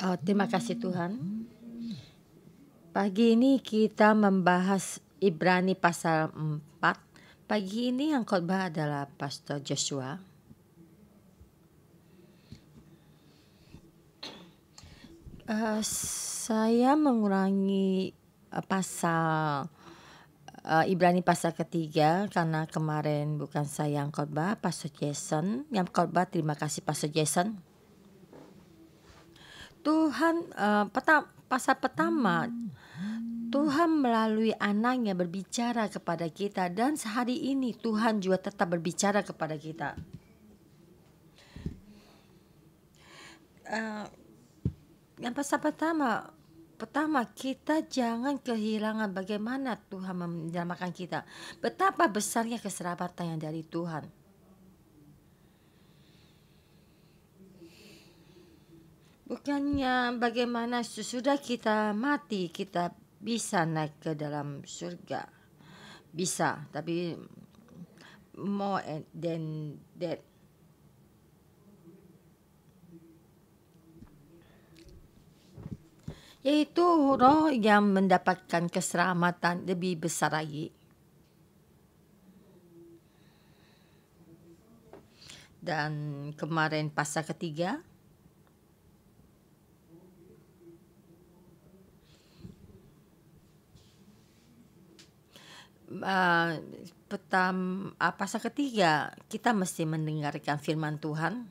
Oh, terima kasih Tuhan. Pagi ini kita membahas Ibrani pasal 4. Pagi ini yang khotbah adalah Pastor Joshua. Uh, saya mengurangi uh, pasal uh, Ibrani pasal ketiga karena kemarin bukan saya yang khotbah, Pastor Jason yang khotbah. Terima kasih Pastor Jason. Tuhan uh, peta, pasal pertama Tuhan melalui anaknya berbicara kepada kita dan sehari ini Tuhan juga tetap berbicara kepada kita. Uh, yang pasal pertama pertama kita jangan kehilangan bagaimana Tuhan menyelamatkan kita. Betapa besarnya keserabatan yang dari Tuhan. Bukannya bagaimana sesudah kita mati kita bisa naik ke dalam surga? Bisa, tapi more than that. Yaitu roh yang mendapatkan keselamatan lebih besar lagi. Dan kemarin pasal ketiga, uh, petam uh, ketiga kita mesti mendengarkan firman Tuhan.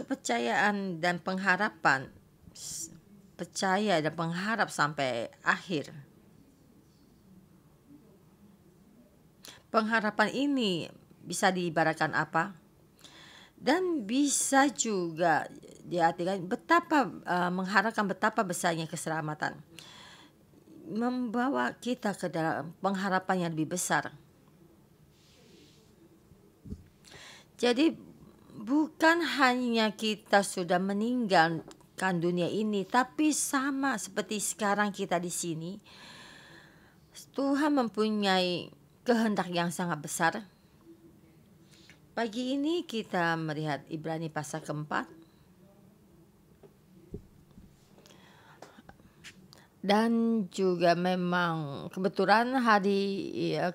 Kepercayaan dan pengharapan percaya dan pengharap sampai akhir. Pengharapan ini bisa diibaratkan apa? Dan bisa juga diartikan betapa uh, mengharapkan betapa besarnya keselamatan membawa kita ke dalam pengharapan yang lebih besar. Jadi bukan hanya kita sudah meninggalkan dunia ini, tapi sama seperti sekarang kita di sini, Tuhan mempunyai kehendak yang sangat besar. Pagi ini kita melihat Ibrani pasal keempat dan juga memang kebetulan hari ya,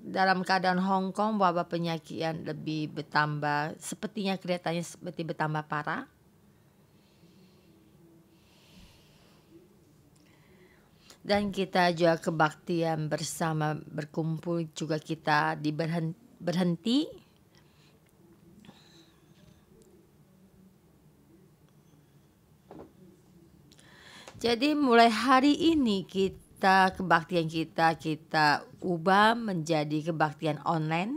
dalam keadaan Hong Kong wabah penyakian lebih bertambah sepertinya kelihatannya seperti bertambah parah dan kita juga kebaktian bersama berkumpul juga kita diberhenti berhenti Jadi mulai hari ini kita kebaktian kita kita ubah menjadi kebaktian online.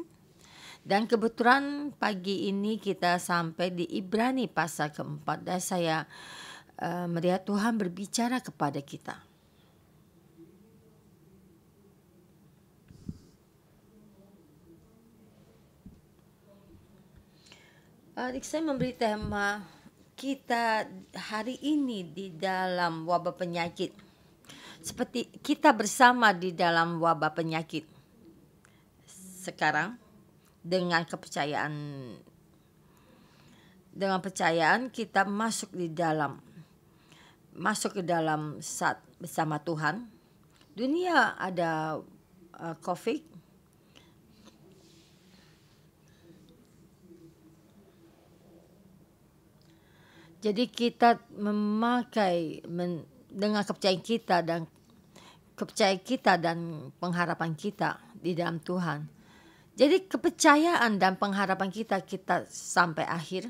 Dan kebetulan pagi ini kita sampai di Ibrani pasal keempat dan saya uh, melihat Tuhan berbicara kepada kita. Adik saya memberi tema kita hari ini di dalam wabah penyakit seperti kita bersama di dalam wabah penyakit sekarang dengan kepercayaan dengan percayaan kita masuk di dalam masuk ke dalam saat bersama Tuhan dunia ada uh, covid Jadi kita memakai men, dengan kepercayaan kita dan kepercayaan kita dan pengharapan kita di dalam Tuhan. Jadi kepercayaan dan pengharapan kita kita sampai akhir.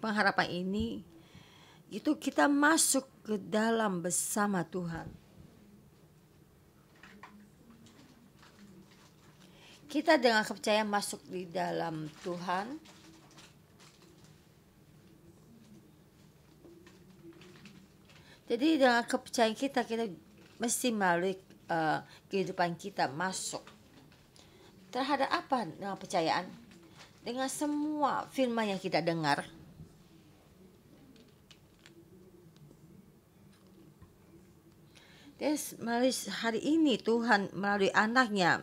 Pengharapan ini itu kita masuk ke dalam bersama Tuhan. Kita dengan kepercayaan masuk di dalam Tuhan Jadi dengan kepercayaan kita kita mesti melalui uh, kehidupan kita masuk terhadap apa dengan percayaan? Dengan semua firman yang kita dengar. Dan melalui hari ini Tuhan melalui anaknya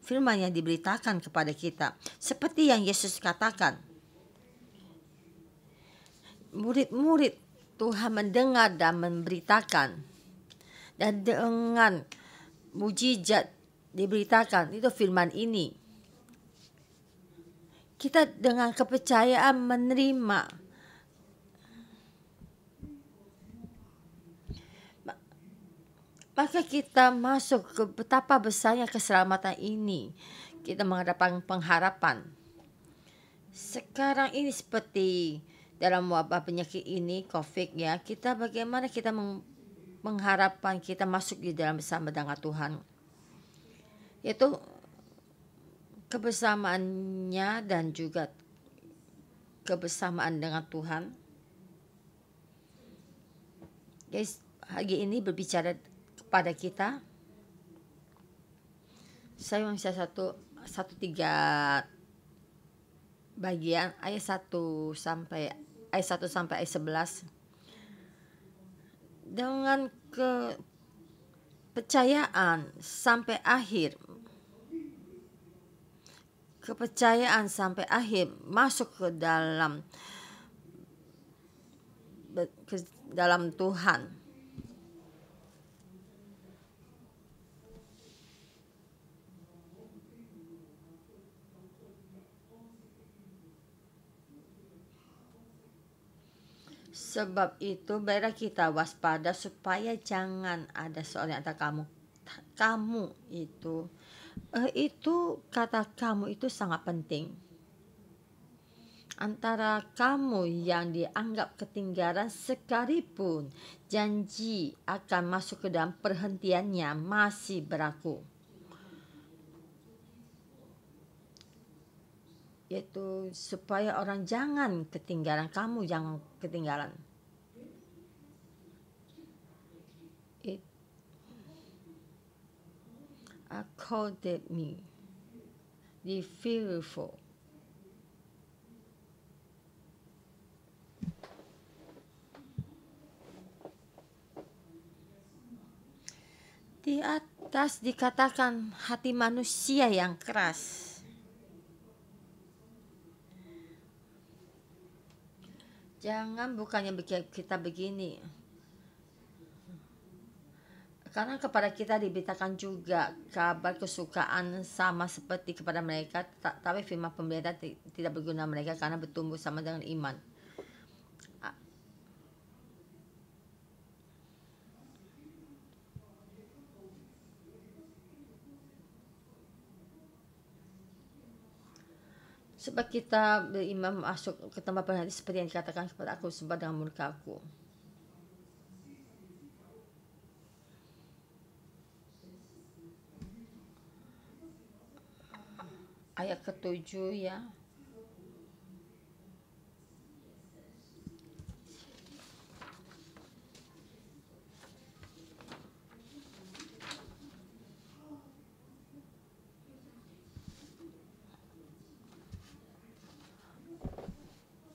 firman yang diberitakan kepada kita. Seperti yang Yesus katakan. Murid-murid Tuhan mendengar dan memberitakan. Dan dengan mujizat diberitakan, itu firman ini. Kita dengan kepercayaan menerima. Maka kita masuk ke betapa besarnya keselamatan ini. Kita menghadapkan pengharapan. Sekarang ini seperti dalam wabah penyakit ini COVID ya, kita bagaimana kita meng mengharapkan kita masuk di dalam bersama dengan Tuhan. Yaitu kebersamaannya dan juga kebersamaan dengan Tuhan. Guys, hari ini berbicara kepada kita. Saya membaca satu satu tiga bagian ayat satu sampai ayat 1 sampai ayat 11 dengan kepercayaan sampai akhir kepercayaan sampai akhir masuk ke dalam ke dalam Tuhan Sebab itu baiklah kita waspada supaya jangan ada seorang antara kamu kamu itu eh, itu kata kamu itu sangat penting antara kamu yang dianggap ketinggalan sekalipun janji akan masuk ke dalam perhentiannya masih berlaku yaitu supaya orang jangan ketinggalan kamu jangan ketinggalan it accorded me the fearful di atas dikatakan hati manusia yang keras Jangan bukannya kita begini. Karena kepada kita diberitakan juga kabar kesukaan sama seperti kepada mereka, tapi firman pembeda tidak berguna mereka karena bertumbuh sama dengan iman. Sebab kita berimam masuk ke tempat berhenti seperti yang dikatakan kepada aku sebab dengan aku. Ayat ketujuh ya.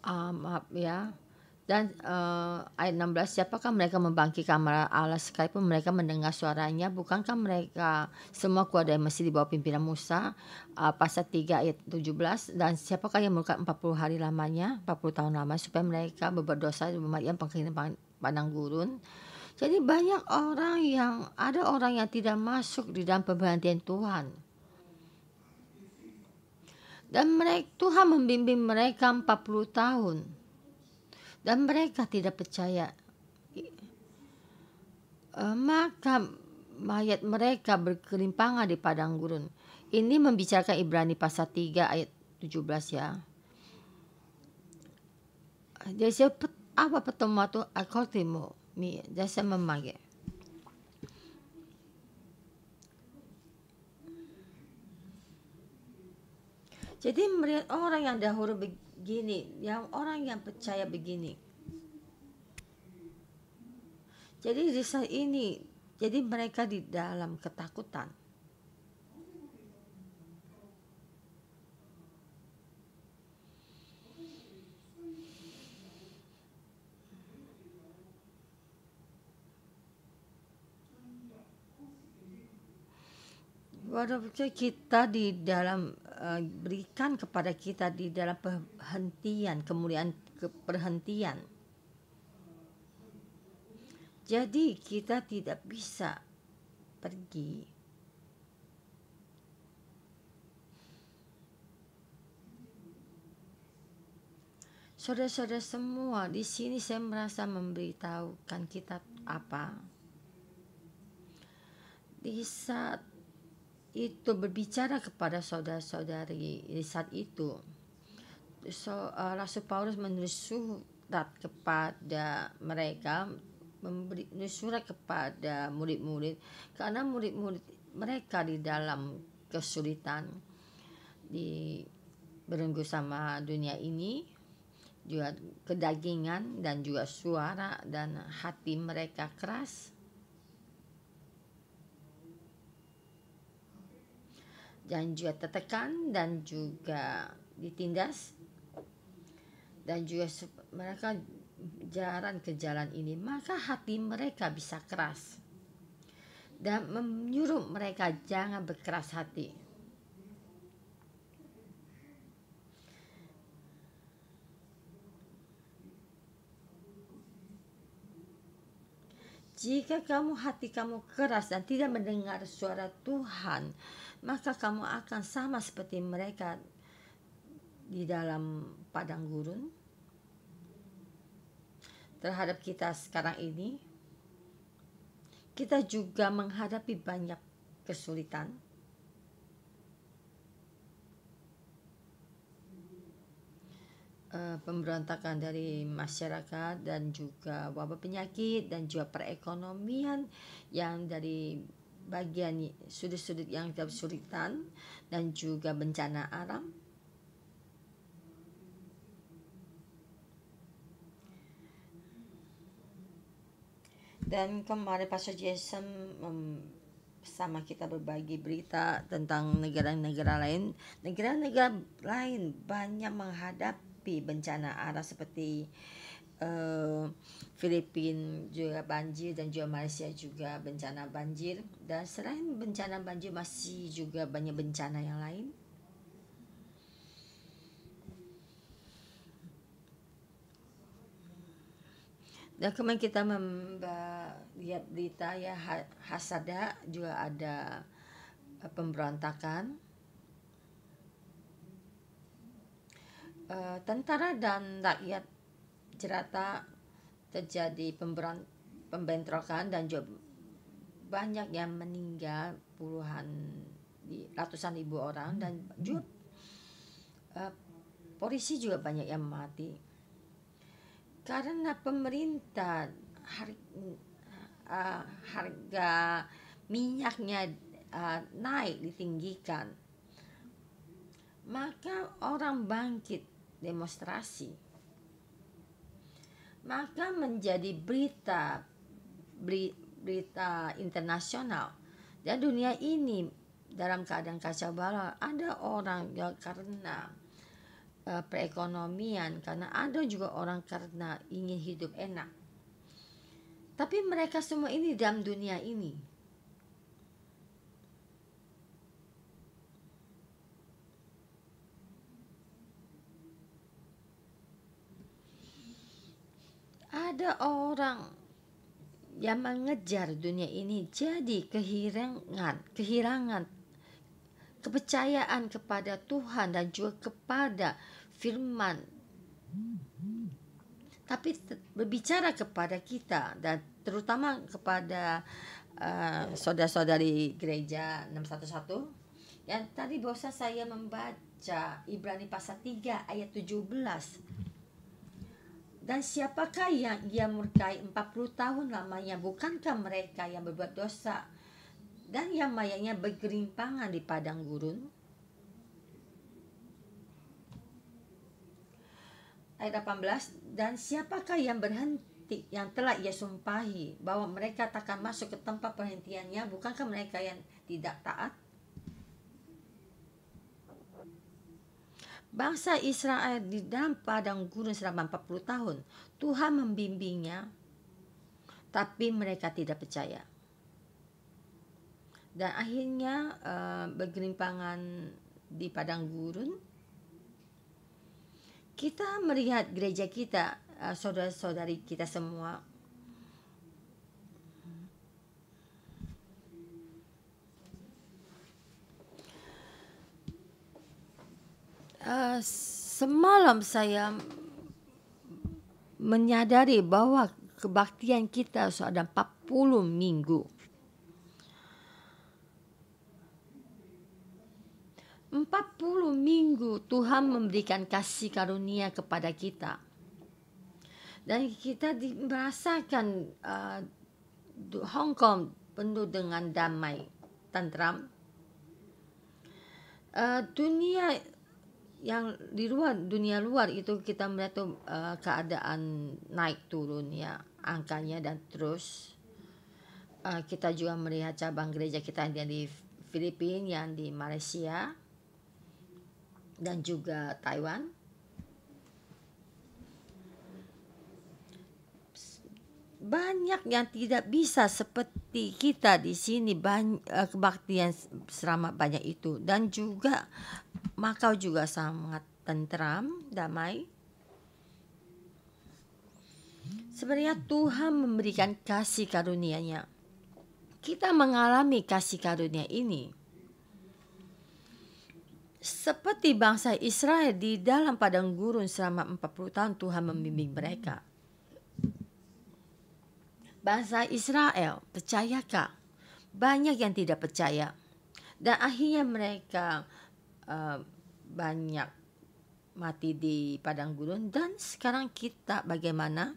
uh, maaf ya dan uh, ayat 16 siapakah mereka membangkitkan kamar Allah sekalipun mereka mendengar suaranya bukankah mereka semua kuada yang masih di bawah pimpinan Musa uh, pasal 3 ayat 17 dan siapakah yang melakukan 40 hari lamanya 40 tahun lama supaya mereka berbuat dosa di rumah yang pengkiriman padang gurun jadi banyak orang yang ada orang yang tidak masuk di dalam pemberhentian Tuhan dan mereka, Tuhan membimbing mereka 40 tahun. Dan mereka tidak percaya. E, maka mayat mereka berkelimpangan di padang gurun. Ini membicarakan Ibrani pasal 3 ayat 17 ya. Jadi apa pertemuan itu akutimu mi, jadi memanggil Jadi melihat orang yang dahulu begini, yang orang yang percaya begini. Jadi di saat ini, jadi mereka di dalam ketakutan. Waduh, kita di dalam Eh, berikan kepada kita di dalam perhentian kemuliaan perhentian jadi kita tidak bisa pergi Saudara-saudara semua, di sini saya merasa memberitahukan kita apa. Di saat itu berbicara kepada saudara-saudari di saat itu so, uh, Rasul Paulus menulis surat kepada mereka memberi surat kepada murid-murid karena murid-murid mereka di dalam kesulitan di berenggu sama dunia ini juga kedagingan dan juga suara dan hati mereka keras dan juga tertekan dan juga ditindas dan juga mereka jalan ke jalan ini maka hati mereka bisa keras dan menyuruh mereka jangan berkeras hati Jika kamu hati kamu keras dan tidak mendengar suara Tuhan, maka kamu akan sama seperti mereka di dalam padang gurun terhadap kita sekarang ini kita juga menghadapi banyak kesulitan eh, pemberontakan dari masyarakat dan juga wabah penyakit dan juga perekonomian yang dari bagian sudut-sudut yang kita kesulitan dan juga bencana alam dan kemarin Pastor Jason um, sama kita berbagi berita tentang negara-negara lain negara-negara lain banyak menghadapi bencana alam seperti uh, eh, Filipina juga banjir dan juga Malaysia juga bencana banjir dan selain bencana banjir masih juga banyak bencana yang lain Dan kemarin kita melihat berita ya Hasada juga ada eh, pemberontakan. Uh, tentara dan rakyat cerita terjadi pemberan pembentrokan dan banyak yang meninggal puluhan ratusan ribu orang dan juga uh, eh, polisi juga banyak yang mati karena pemerintah har, uh, harga minyaknya uh, naik ditinggikan maka orang bangkit demonstrasi maka menjadi berita berita internasional dan dunia ini dalam keadaan kacau balau ada orang yang karena uh, perekonomian karena ada juga orang karena ingin hidup enak tapi mereka semua ini dalam dunia ini Ada orang yang mengejar dunia ini jadi kehirangan, kehilangan kepercayaan kepada Tuhan dan juga kepada firman. Tapi berbicara kepada kita dan terutama kepada uh, saudara-saudari gereja 611 yang tadi bosan saya membaca Ibrani pasal 3 ayat 17 dan siapakah yang ia murkai 40 tahun lamanya bukankah mereka yang berbuat dosa dan yang mayanya bergerimpangan di padang gurun? Ayat 18 Dan siapakah yang berhenti yang telah ia sumpahi bahwa mereka takkan masuk ke tempat perhentiannya bukankah mereka yang tidak taat? Bangsa Israel di dalam padang gurun selama 40 tahun, Tuhan membimbingnya, tapi mereka tidak percaya. Dan akhirnya eh, bergerimpangan di padang gurun. Kita melihat gereja kita, eh, saudara-saudari kita semua Eh, semalam saya menyadari bahwa kebaktian kita sudah 40 minggu. empat puluh minggu Tuhan memberikan kasih karunia kepada kita. Dan kita merasakan uh, Hong Kong penuh dengan damai, tantram. Uh, eh, dunia yang di luar dunia luar itu kita melihat tuh uh, keadaan naik turun ya angkanya dan terus uh, kita juga melihat cabang gereja kita yang di Filipina yang di Malaysia dan juga Taiwan banyak yang tidak bisa seperti kita di sini banyak eh, kebaktian selama banyak itu dan juga Makau juga sangat tentram, damai. Sebenarnya Tuhan memberikan kasih karunia-Nya. Kita mengalami kasih karunia ini. Seperti bangsa Israel di dalam padang gurun selama 40 tahun Tuhan membimbing mereka. Bangsa Israel, percayakah? Banyak yang tidak percaya. Dan akhirnya mereka Eh, banyak mati di padang gurun dan sekarang kita bagaimana?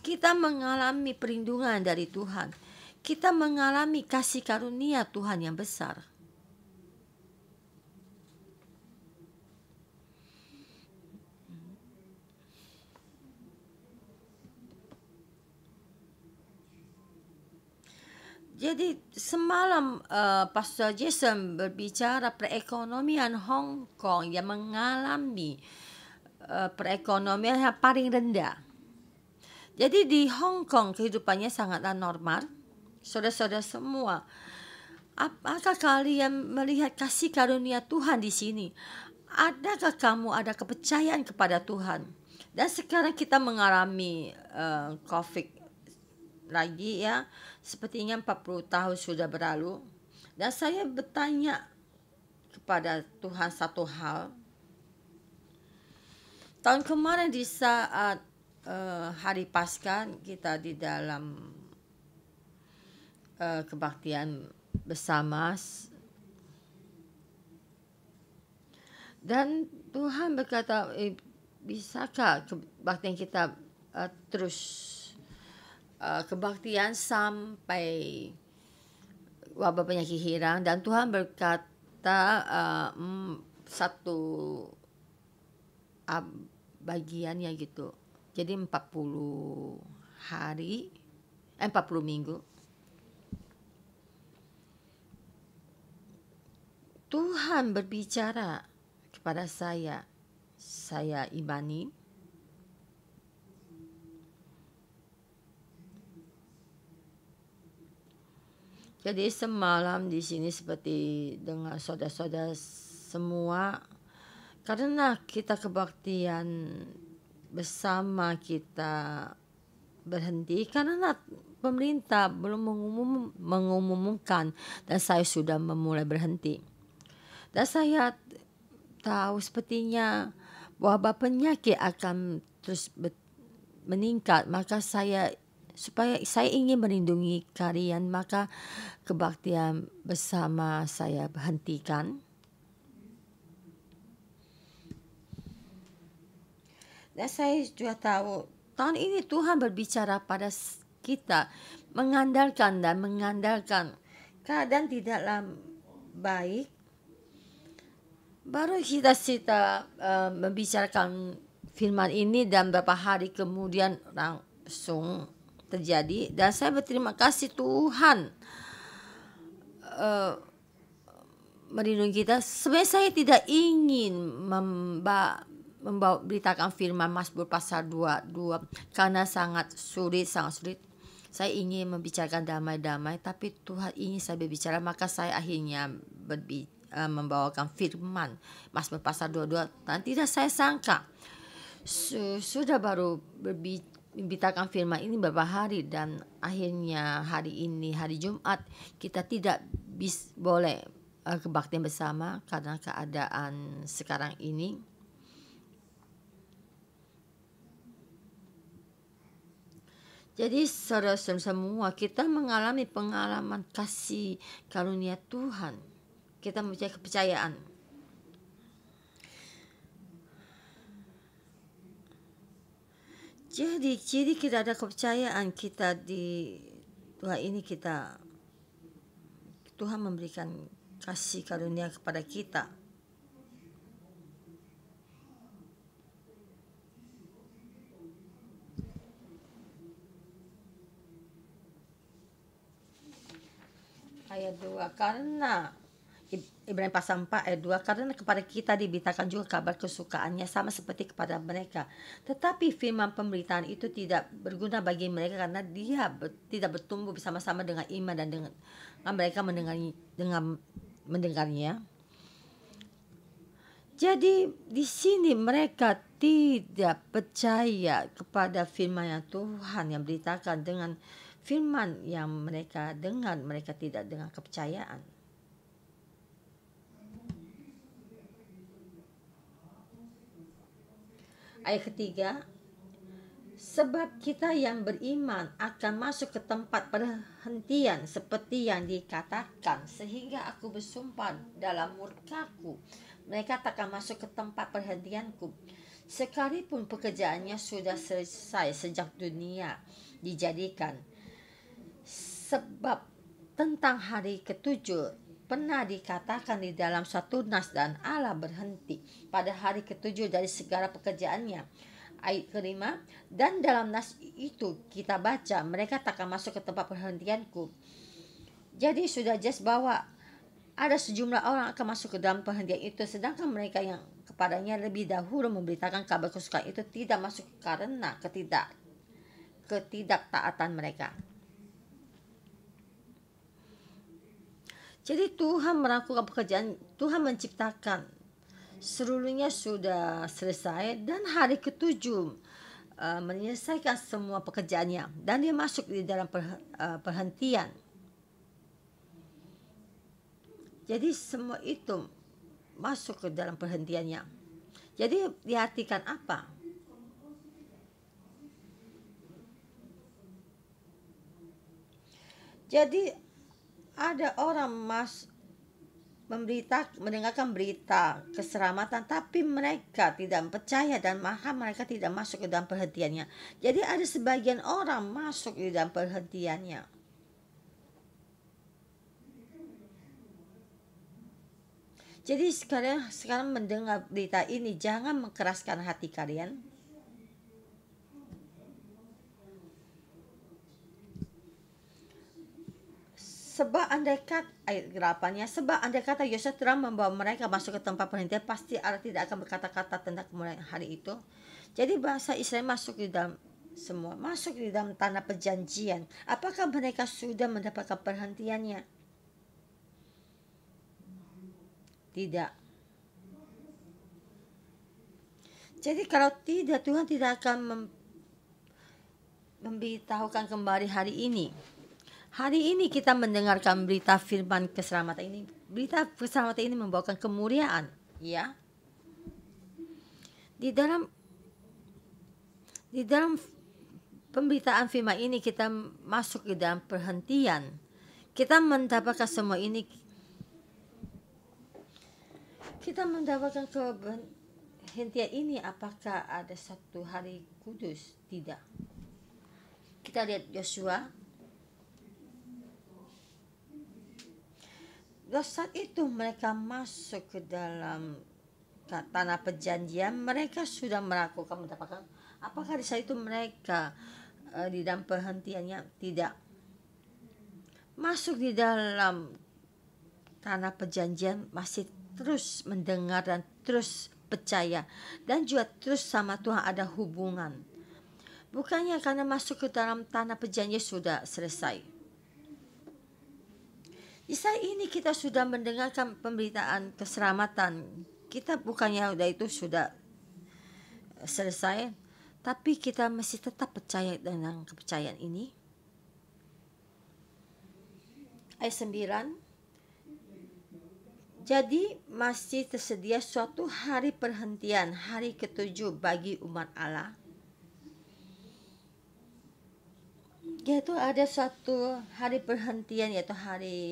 Kita mengalami perlindungan dari Tuhan. Kita mengalami kasih karunia Tuhan yang besar. Jadi semalam uh, Pastor Jason berbicara perekonomian Hong Kong yang mengalami uh, perekonomian yang paling rendah. Jadi di Hong Kong kehidupannya sangatlah normal Saudara-saudara semua, apakah kalian melihat kasih karunia Tuhan di sini? Adakah kamu ada kepercayaan kepada Tuhan? Dan sekarang kita mengalami uh, COVID lagi ya sepertinya 40 tahun sudah berlalu dan saya bertanya kepada Tuhan satu hal tahun kemarin di saat uh, hari Paskah kita di dalam uh, kebaktian bersama dan Tuhan berkata eh, bisakah kebaktian kita uh, terus Eh, kebaktian sampai wabah penyakit hilang dan Tuhan berkata uh, mm, satu uh, bagiannya gitu. Jadi 40 hari eh, 40 minggu. Tuhan berbicara kepada saya. Saya imani Jadi semalam di sini seperti dengan saudara-saudara semua karena kita kebaktian bersama kita berhenti karena pemerintah belum mengumum, mengumumkan dan saya sudah memulai berhenti. Dan saya tahu sepertinya bahwa penyakit akan terus meningkat, maka saya supaya saya ingin melindungi kalian maka kebaktian bersama saya hentikan dan saya juga tahu tahun ini Tuhan berbicara pada kita mengandalkan dan mengandalkan keadaan tidaklah baik baru kita kita uh, eh, membicarakan firman ini dan beberapa hari kemudian langsung terjadi dan saya berterima kasih Tuhan uh, melindungi kita. Sebenarnya saya tidak ingin memba membawa beritakan firman Mazmur pasal 22 karena sangat sulit, sangat sulit. Saya ingin membicarakan damai-damai tapi Tuhan ingin saya berbicara maka saya akhirnya berbi eh, membawakan firman Mazmur pasal 22 dan tidak saya sangka sudah baru berbicara memberitakan firman ini beberapa hari dan akhirnya hari ini hari Jumat kita tidak bis boleh uh, kebaktian bersama karena keadaan sekarang ini Jadi saudara-saudara semua kita mengalami pengalaman kasih karunia Tuhan. Kita mempunyai kepercayaan. Jadi, jadi kita ada kepercayaan kita di Tuhan ini kita Tuhan memberikan kasih karunia kepada kita. Ayat 2 karena Ibrahim pasal 4 ayat 2 karena kepada kita diberitakan juga kabar kesukaannya sama seperti kepada mereka tetapi firman pemberitaan itu tidak berguna bagi mereka karena dia ber, tidak bertumbuh bersama-sama dengan iman dan dengan, dengan mereka mendengar dengan mendengarnya jadi di sini mereka tidak percaya kepada firman yang Tuhan yang beritakan dengan firman yang mereka dengar mereka tidak dengan kepercayaan Ayat ketiga, sebab kita yang beriman akan masuk ke tempat perhentian seperti yang dikatakan sehingga aku bersumpah dalam murkaku mereka takkan masuk ke tempat perhentianku sekalipun pekerjaannya sudah selesai sejak dunia dijadikan sebab tentang hari ketujuh pernah dikatakan di dalam satu nas dan Allah berhenti pada hari ketujuh dari segala pekerjaannya. Ayat kelima, dan dalam nas itu kita baca, mereka takkan masuk ke tempat perhentianku. Jadi sudah jelas bahwa ada sejumlah orang akan masuk ke dalam perhentian itu, sedangkan mereka yang kepadanya lebih dahulu memberitakan kabar kesukaan itu tidak masuk karena ketidak ketidaktaatan mereka. Jadi Tuhan melakukan pekerjaan, Tuhan menciptakan. Seluruhnya sudah selesai dan hari ketujuh uh, menyelesaikan semua pekerjaannya dan dia masuk di dalam per, uh, eh, perhentian. Jadi semua itu masuk ke dalam perhentiannya. Jadi diartikan apa? Jadi ada orang mas memberita mendengarkan berita keselamatan tapi mereka tidak percaya dan maha mereka tidak masuk ke dalam perhatiannya. Jadi ada sebagian orang masuk di dalam perhatiannya. Jadi sekarang sekarang mendengar berita ini jangan mengkeraskan hati kalian. Sebab andai kata ayat eh, gerapannya, sebab andai kata Yosua telah membawa mereka masuk ke tempat perhentian, pasti Allah tidak akan berkata-kata tentang kemuliaan hari itu. Jadi bahasa Israel masuk di dalam semua, masuk di dalam tanah perjanjian. Apakah mereka sudah mendapatkan perhentiannya? Tidak. Jadi kalau tidak Tuhan tidak akan memberitahukan kembali hari ini. Hari ini kita mendengarkan berita firman keselamatan ini. Berita keselamatan ini membawakan kemuliaan, ya. Di dalam di dalam pemberitaan firman ini kita masuk ke dalam perhentian. Kita mendapatkan semua ini kita mendapatkan hentian ini apakah ada satu hari kudus? Tidak. Kita lihat Yosua Lalu saat itu mereka masuk ke dalam tanah perjanjian, mereka sudah melakukan mendapatkan apakah di saat itu mereka e, di dalam perhentiannya tidak masuk di dalam tanah perjanjian masih terus mendengar dan terus percaya dan juga terus sama Tuhan ada hubungan. Bukannya karena masuk ke dalam tanah perjanjian sudah selesai Isa ini kita sudah mendengarkan pemberitaan keselamatan. Kita bukannya udah itu sudah eh, selesai, tapi kita masih tetap percaya dengan kepercayaan ini. Ayat 9 Jadi masih tersedia suatu hari perhentian, hari ketujuh bagi umat Allah yaitu ada satu hari perhentian yaitu hari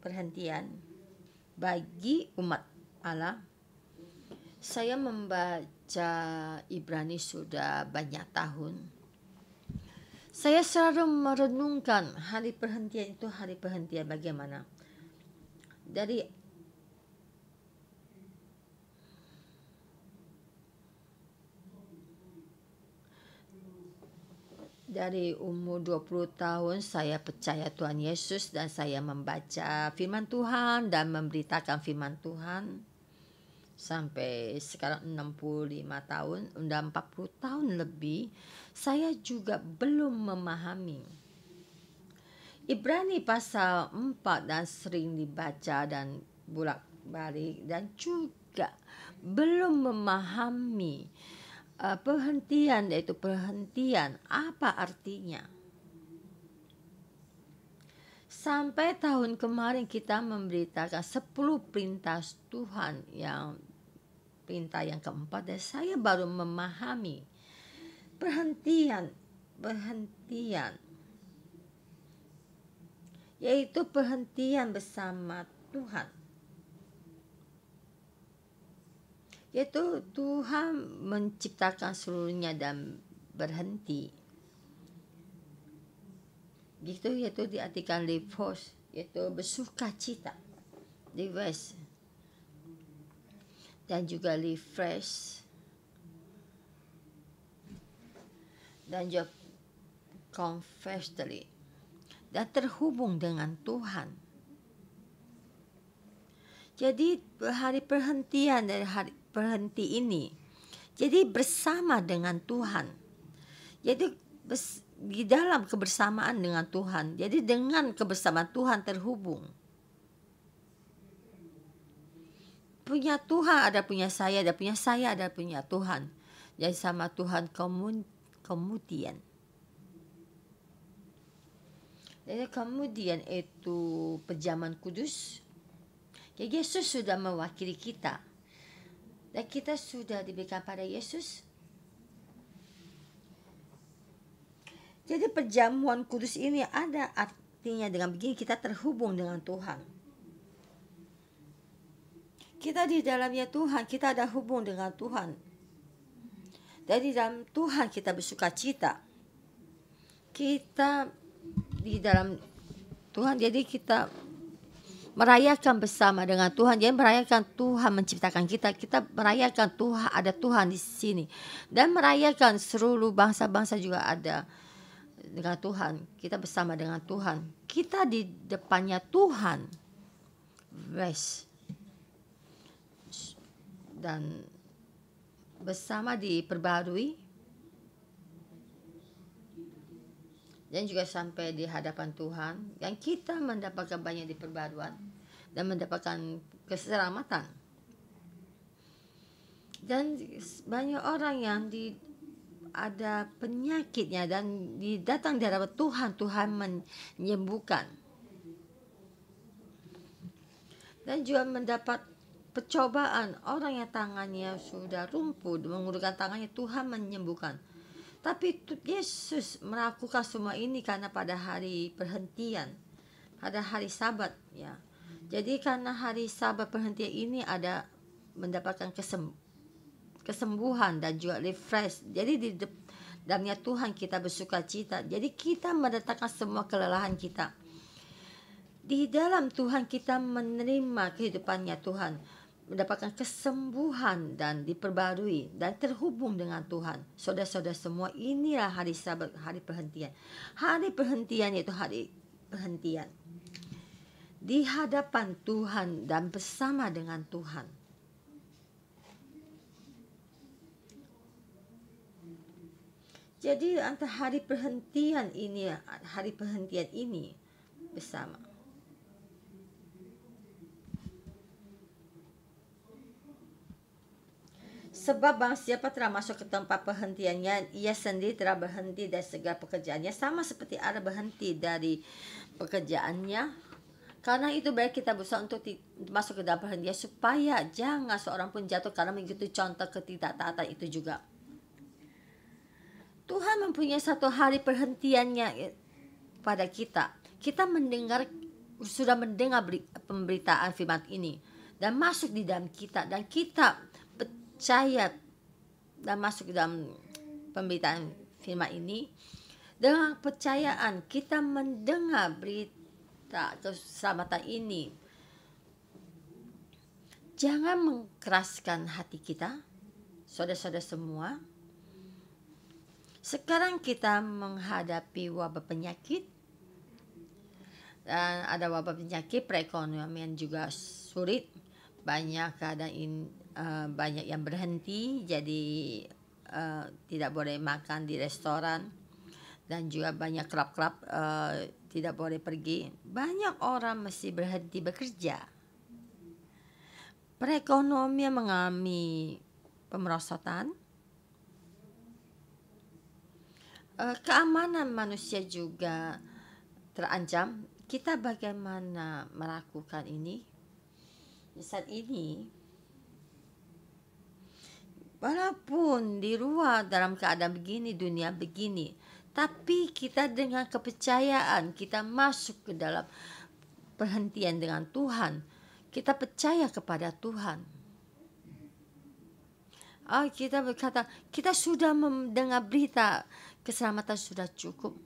perhentian bagi umat Allah saya membaca Ibrani sudah banyak tahun saya selalu merenungkan hari perhentian itu hari perhentian bagaimana dari Dari umur 20 tahun saya percaya Tuhan Yesus dan saya membaca firman Tuhan dan memberitakan firman Tuhan sampai sekarang 65 tahun, udah 40 tahun lebih, saya juga belum memahami. Ibrani pasal 4 dan sering dibaca dan bolak-balik dan juga belum memahami uh, perhentian yaitu perhentian apa artinya sampai tahun kemarin kita memberitakan 10 perintah Tuhan yang perintah yang keempat dan saya baru memahami perhentian perhentian yaitu perhentian bersama Tuhan yaitu Tuhan menciptakan seluruhnya dan berhenti gitu yaitu diartikan livos yaitu bersuka cita livos dan juga refresh dan juga confessedly dan terhubung dengan Tuhan jadi hari perhentian dari hari berhenti ini. Jadi bersama dengan Tuhan. Jadi di dalam kebersamaan dengan Tuhan. Jadi dengan kebersamaan Tuhan terhubung. Punya Tuhan ada punya saya, ada punya saya, ada punya Tuhan. Jadi sama Tuhan kemun, kemudian. Jadi kemudian itu pejaman kudus. Ya Yesus sudah mewakili kita dan kita sudah diberikan pada Yesus. Jadi perjamuan kudus ini ada artinya dengan begini kita terhubung dengan Tuhan. Kita di dalamnya Tuhan, kita ada hubung dengan Tuhan. Dan di dalam Tuhan kita bersuka cita. Kita di dalam Tuhan jadi kita merayakan bersama dengan Tuhan. Jadi merayakan Tuhan menciptakan kita, kita merayakan Tuhan ada Tuhan di sini dan merayakan seluruh bangsa-bangsa juga ada dengan Tuhan. Kita bersama dengan Tuhan. Kita di depannya Tuhan. Wes. Dan bersama diperbarui dan juga sampai di hadapan Tuhan yang kita mendapatkan banyak di perbaruan dan mendapatkan keselamatan dan banyak orang yang di ada penyakitnya dan didatang dari Tuhan Tuhan menyembuhkan dan juga mendapat percobaan orang yang tangannya sudah rumput mengurutkan tangannya Tuhan menyembuhkan tapi Yesus melakukan semua ini karena pada hari perhentian, pada hari Sabat, ya. Jadi karena hari Sabat perhentian ini ada mendapatkan kesem kesembuhan dan juga refresh. Jadi di dalamnya Tuhan kita bersuka cita. Jadi kita meletakkan semua kelelahan kita. Di dalam Tuhan kita menerima kehidupannya Tuhan mendapatkan kesembuhan dan diperbarui dan terhubung dengan Tuhan. Saudara-saudara semua, inilah hari sabat, hari perhentian. Hari perhentian itu hari perhentian. Di hadapan Tuhan dan bersama dengan Tuhan. Jadi antara hari perhentian ini, hari perhentian ini bersama. Sebab bang siapa telah masuk ke tempat perhentiannya, ia sendiri telah berhenti dari segala pekerjaannya, sama seperti ada berhenti dari pekerjaannya. Karena itu baik kita berusaha untuk masuk ke dalam perhentian supaya jangan seorang pun jatuh karena mengikuti contoh ketidaktaatan itu juga. Tuhan mempunyai satu hari perhentiannya ya, pada kita. Kita mendengar sudah mendengar pemberitaan firman ini dan masuk di dalam kita dan kita saya dan masuk dalam pemberitaan firman ini dengan percayaan kita mendengar berita keselamatan ini jangan mengkeraskan hati kita saudara-saudara semua sekarang kita menghadapi wabah penyakit dan ada wabah penyakit perekonomian juga sulit banyak keadaan Eh, banyak yang berhenti jadi uh, tidak boleh makan di restoran dan juga banyak klub-klub uh, tidak boleh pergi banyak orang mesti berhenti bekerja perekonomian mengalami pemerosotan uh, keamanan manusia juga terancam kita bagaimana melakukan ini saat ini Walaupun di luar dalam keadaan begini, dunia begini, tapi kita dengan kepercayaan kita masuk ke dalam perhentian dengan Tuhan. Kita percaya kepada Tuhan. Oh, kita berkata, kita sudah mendengar berita keselamatan sudah cukup.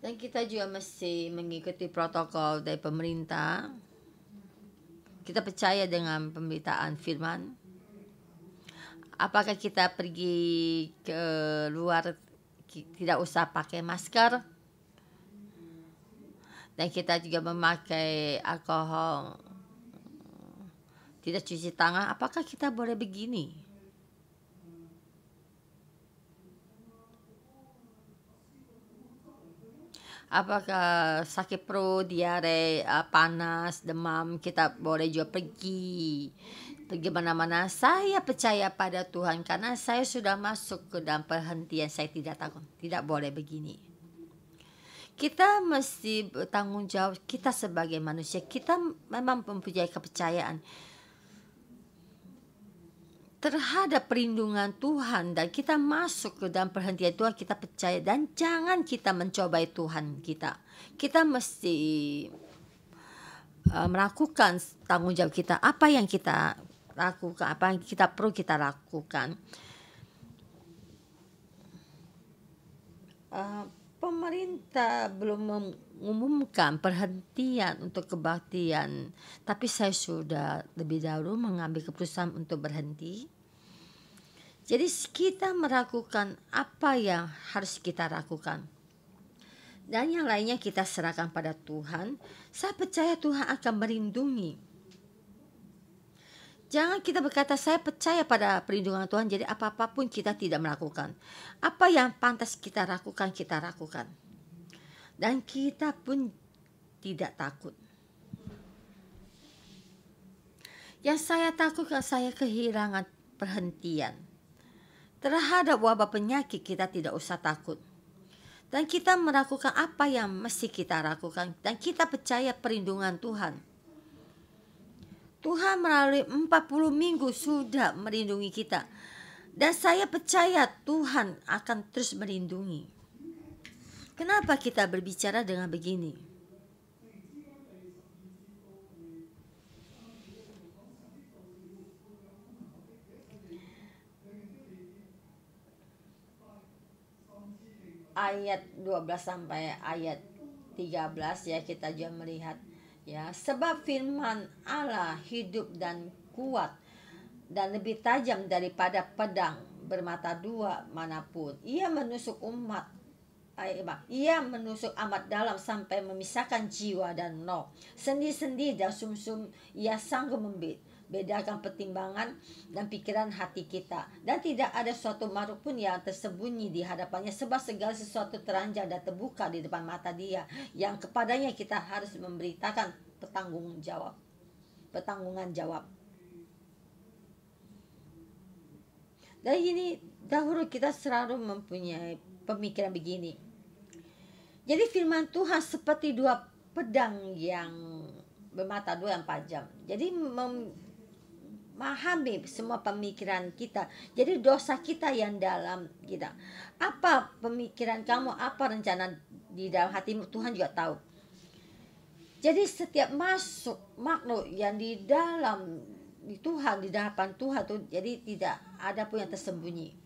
Dan kita juga mesti mengikuti protokol dari pemerintah. Kita percaya dengan pemberitaan firman. Apakah kita pergi ke luar tidak usah pakai masker? Dan kita juga memakai alkohol. Tidak cuci tangan, apakah kita boleh begini? apakah sakit perut, diare, eh, panas, demam, kita boleh juga pergi. Pergi mana-mana. Saya percaya pada Tuhan karena saya sudah masuk ke dalam perhentian. Saya tidak takut. Tidak boleh begini. Kita mesti bertanggung jawab kita sebagai manusia. Kita memang mempunyai kepercayaan terhadap perlindungan Tuhan dan kita masuk ke dalam perhentian Tuhan kita percaya dan jangan kita mencobai Tuhan kita kita mesti uh, melakukan tanggung jawab kita apa yang kita lakukan apa yang kita perlu kita lakukan uh, pemerintah belum mengumumkan perhentian untuk kebaktian, tapi saya sudah lebih dahulu mengambil keputusan untuk berhenti. Jadi kita meragukan apa yang harus kita lakukan. Dan yang lainnya kita serahkan pada Tuhan. Saya percaya Tuhan akan melindungi. Jangan kita berkata saya percaya pada perlindungan Tuhan. Jadi apa-apapun kita tidak melakukan. Apa yang pantas kita lakukan, kita lakukan. Dan kita pun tidak takut. Yang saya takut takutkan saya kehilangan perhentian. Terhadap wabah penyakit kita tidak usah takut. Dan kita melakukan apa yang mesti kita lakukan. Dan kita percaya perlindungan Tuhan. Tuhan melalui 40 minggu sudah melindungi kita. Dan saya percaya Tuhan akan terus melindungi. Kenapa kita berbicara dengan begini? Ayat 12 sampai ayat 13 ya kita juga melihat ya sebab firman Allah hidup dan kuat dan lebih tajam daripada pedang bermata dua manapun ia menusuk umat ia menusuk amat dalam sampai memisahkan jiwa dan roh. Sendi-sendi dan sumsum -sum ia sanggup membit bedakan pertimbangan dan pikiran hati kita dan tidak ada suatu makhluk pun yang tersembunyi di hadapannya sebab segala sesuatu teranjak dan terbuka di depan mata dia yang kepadanya kita harus memberitakan pertanggung jawab pertanggungan jawab dan ini dahulu kita selalu mempunyai pemikiran begini jadi firman Tuhan seperti dua pedang yang bermata dua yang tajam. Jadi memahami semua pemikiran kita. Jadi dosa kita yang dalam kita. Apa pemikiran kamu, apa rencana di dalam hatimu Tuhan juga tahu. Jadi setiap masuk makhluk yang di dalam di Tuhan di hadapan Tuhan tuh jadi tidak ada pun yang tersembunyi.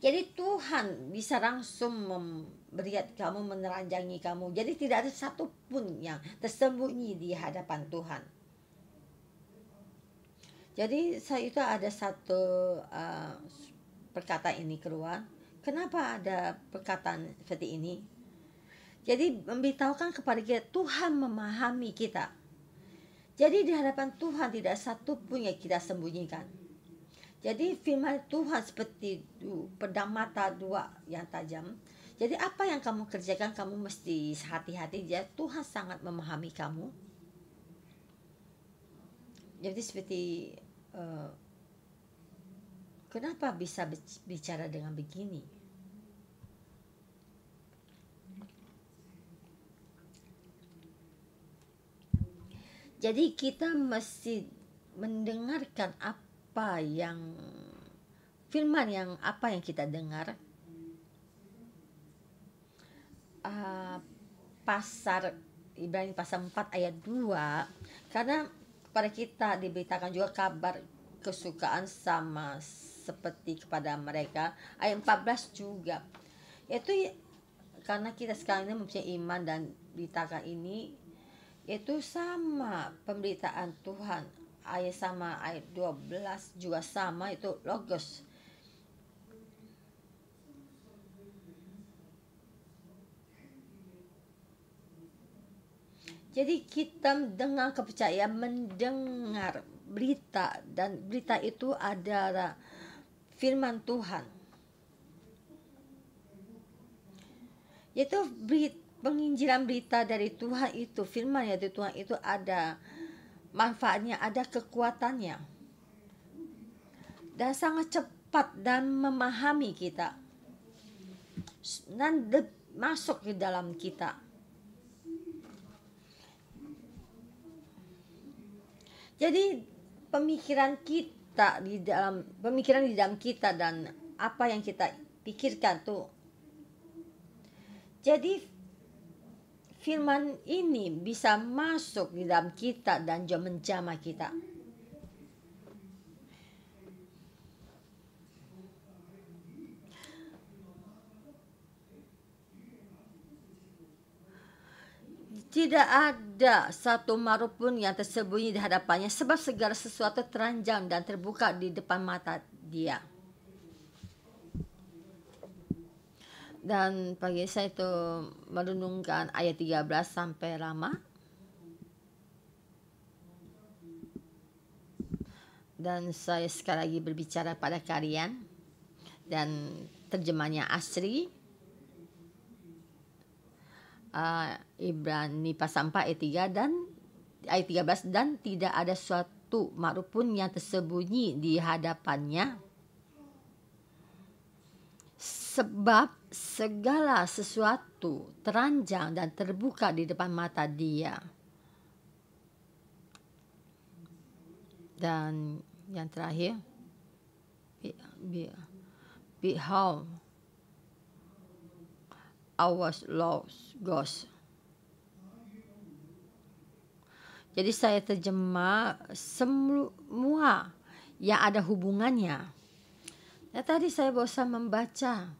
Jadi Tuhan bisa langsung memberi kamu meneranjangi kamu. Jadi tidak ada satupun yang tersembunyi di hadapan Tuhan. Jadi saya itu ada satu uh, perkataan ini keluar. Kenapa ada perkataan seperti ini? Jadi memberitahukan kepada kita Tuhan memahami kita. Jadi di hadapan Tuhan tidak satu pun yang kita sembunyikan. Jadi firman Tuhan seperti pedang mata dua yang tajam. Jadi apa yang kamu kerjakan kamu mesti hati-hati ya. Tuhan sangat memahami kamu. Jadi seperti uh, kenapa bisa bicara dengan begini? Jadi kita mesti mendengarkan apa apa yang firman yang apa yang kita dengar uh, pasar Ibrani pasal 4 ayat 2 karena kepada kita diberitakan juga kabar kesukaan sama seperti kepada mereka ayat 14 juga yaitu karena kita sekarang ini mempunyai iman dan beritakan ini yaitu sama pemberitaan Tuhan ayat sama ayat 12 juga sama itu logos Jadi kita dengan kepercayaan mendengar berita dan berita itu adalah firman Tuhan. Yaitu penginjilan berita dari Tuhan itu firman ya Tuhan itu ada manfaatnya, ada kekuatannya, dan sangat cepat dan memahami kita, dan masuk ke dalam kita. Jadi pemikiran kita di dalam pemikiran di dalam kita dan apa yang kita pikirkan tuh. Jadi firman ini bisa masuk di dalam kita dan menjamah kita. Tidak ada satu maruf pun yang tersembunyi di hadapannya sebab segala sesuatu terancam dan terbuka di depan mata dia. dan pagi saya itu merenungkan ayat 13 sampai lama. dan saya sekali lagi berbicara pada kalian dan terjemahnya Asri uh, Ibrani pasal 4 ayat 3 dan ayat 13 dan tidak ada suatu marupun pun yang tersembunyi di hadapannya Sebab segala sesuatu teranjang dan terbuka di depan mata dia. Dan yang terakhir, be, Our laws goes. Jadi saya terjemah semua yang ada hubungannya. Ya, tadi saya bosan membaca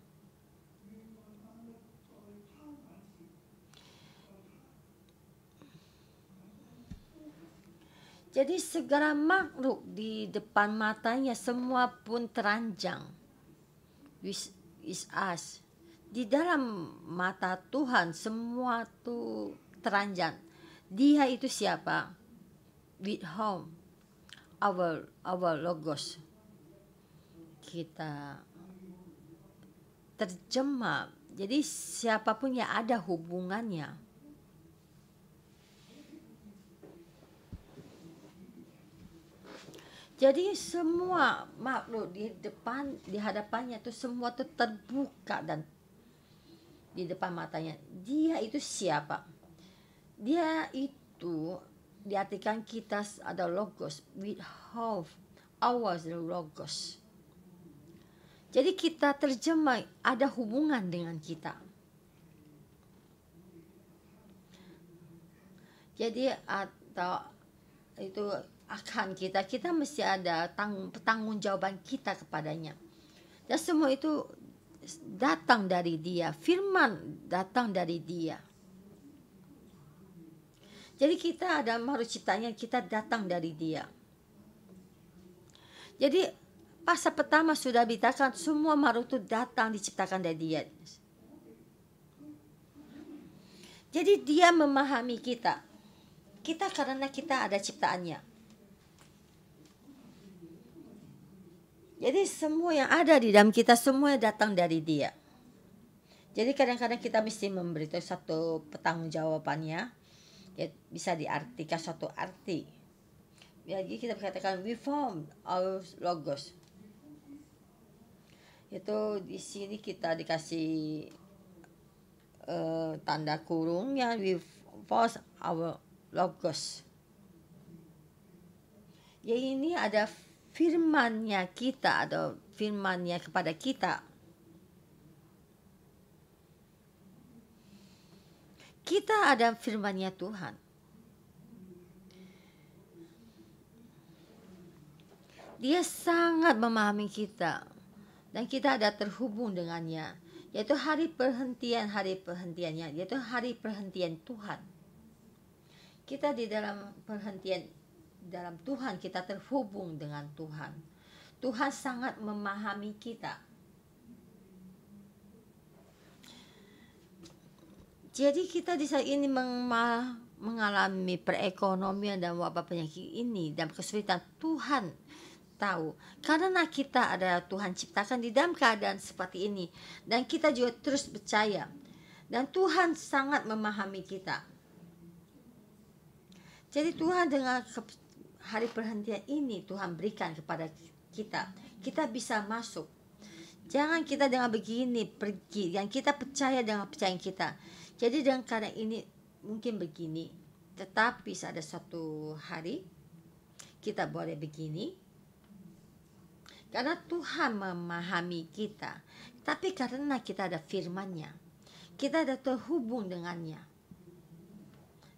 Jadi segera makhluk di depan matanya semua pun teranjang. Which is us. Di dalam mata Tuhan semua tuh teranjang. Dia itu siapa? With whom? Our our logos. Kita terjemah. Jadi siapapun yang ada hubungannya Jadi semua makhluk di depan di hadapannya itu semua itu terbuka dan di depan matanya. Dia itu siapa? Dia itu diartikan kita ada logos with half hours the logos jadi kita terjemah ada hubungan dengan kita jadi atau itu akan kita kita mesti ada tang, tanggung jawaban kita kepadanya dan semua itu datang dari dia firman datang dari dia jadi kita ada maru marucitanya kita datang dari dia jadi pasal pertama sudah ditakan semua maru itu datang diciptakan dari dia jadi dia memahami kita kita karena kita ada ciptaannya Jadi semua yang ada di dalam kita semua datang dari dia. Jadi kadang-kadang kita mesti memberitahu satu petang Ya, bisa diartikan satu arti. Jadi kita berkatakan we form our logos. Itu di sini kita dikasih uh, tanda kurung ya we form our logos. Ya ini ada firmannya kita atau firmannya kepada kita kita ada firmannya Tuhan dia sangat memahami kita dan kita ada terhubung dengannya yaitu hari perhentian hari perhentiannya yaitu hari perhentian Tuhan kita di dalam perhentian dalam Tuhan, kita terhubung dengan Tuhan. Tuhan sangat memahami kita. Jadi kita di saat ini mengalami perekonomian dan wabah penyakit ini dan kesulitan Tuhan tahu karena kita ada Tuhan ciptakan di dalam keadaan seperti ini dan kita juga terus percaya dan Tuhan sangat memahami kita. Jadi Tuhan dengan hari perhentian ini Tuhan berikan kepada kita. Kita bisa masuk. Jangan kita dengan begini pergi yang kita percaya dengan percaya kita. Jadi dengan karena ini mungkin begini, tetapi ada satu hari kita boleh begini. Karena Tuhan memahami kita, tapi karena kita ada firmannya. kita ada terhubung dengannya.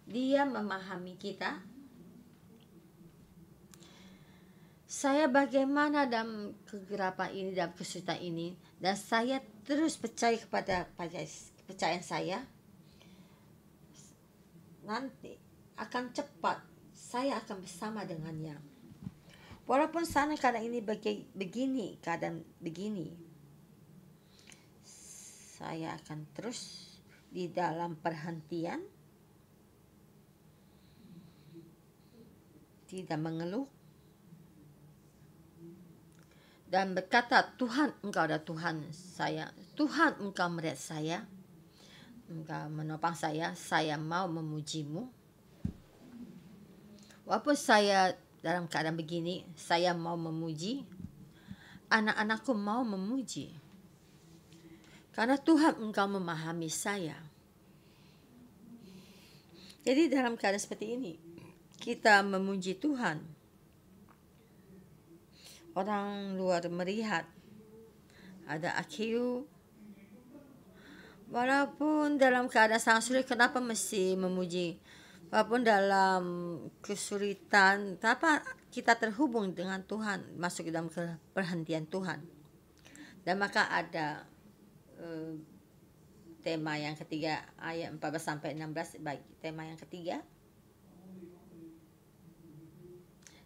Dia memahami kita, Saya bagaimana dalam kegerapan ini, dalam kesulitan ini, dan saya terus percaya kepada kepercayaan saya, nanti akan cepat saya akan bersama dengannya. Walaupun sana keadaan ini begini, keadaan begini, saya akan terus di dalam perhentian, tidak mengeluh, dan berkata, Tuhan engkau adalah Tuhan saya, Tuhan engkau melihat saya, engkau menopang saya, saya mau memujimu. Walaupun saya dalam keadaan begini, saya mau memuji, anak-anakku mau memuji. Karena Tuhan engkau memahami saya. Jadi dalam keadaan seperti ini, kita memuji Tuhan orang luar melihat ada akiu walaupun dalam keadaan sangat sulit kenapa mesti memuji walaupun dalam kesulitan kenapa kita terhubung dengan Tuhan masuk dalam perhentian Tuhan dan maka ada uh, tema yang ketiga ayat 14 sampai 16 baik tema yang ketiga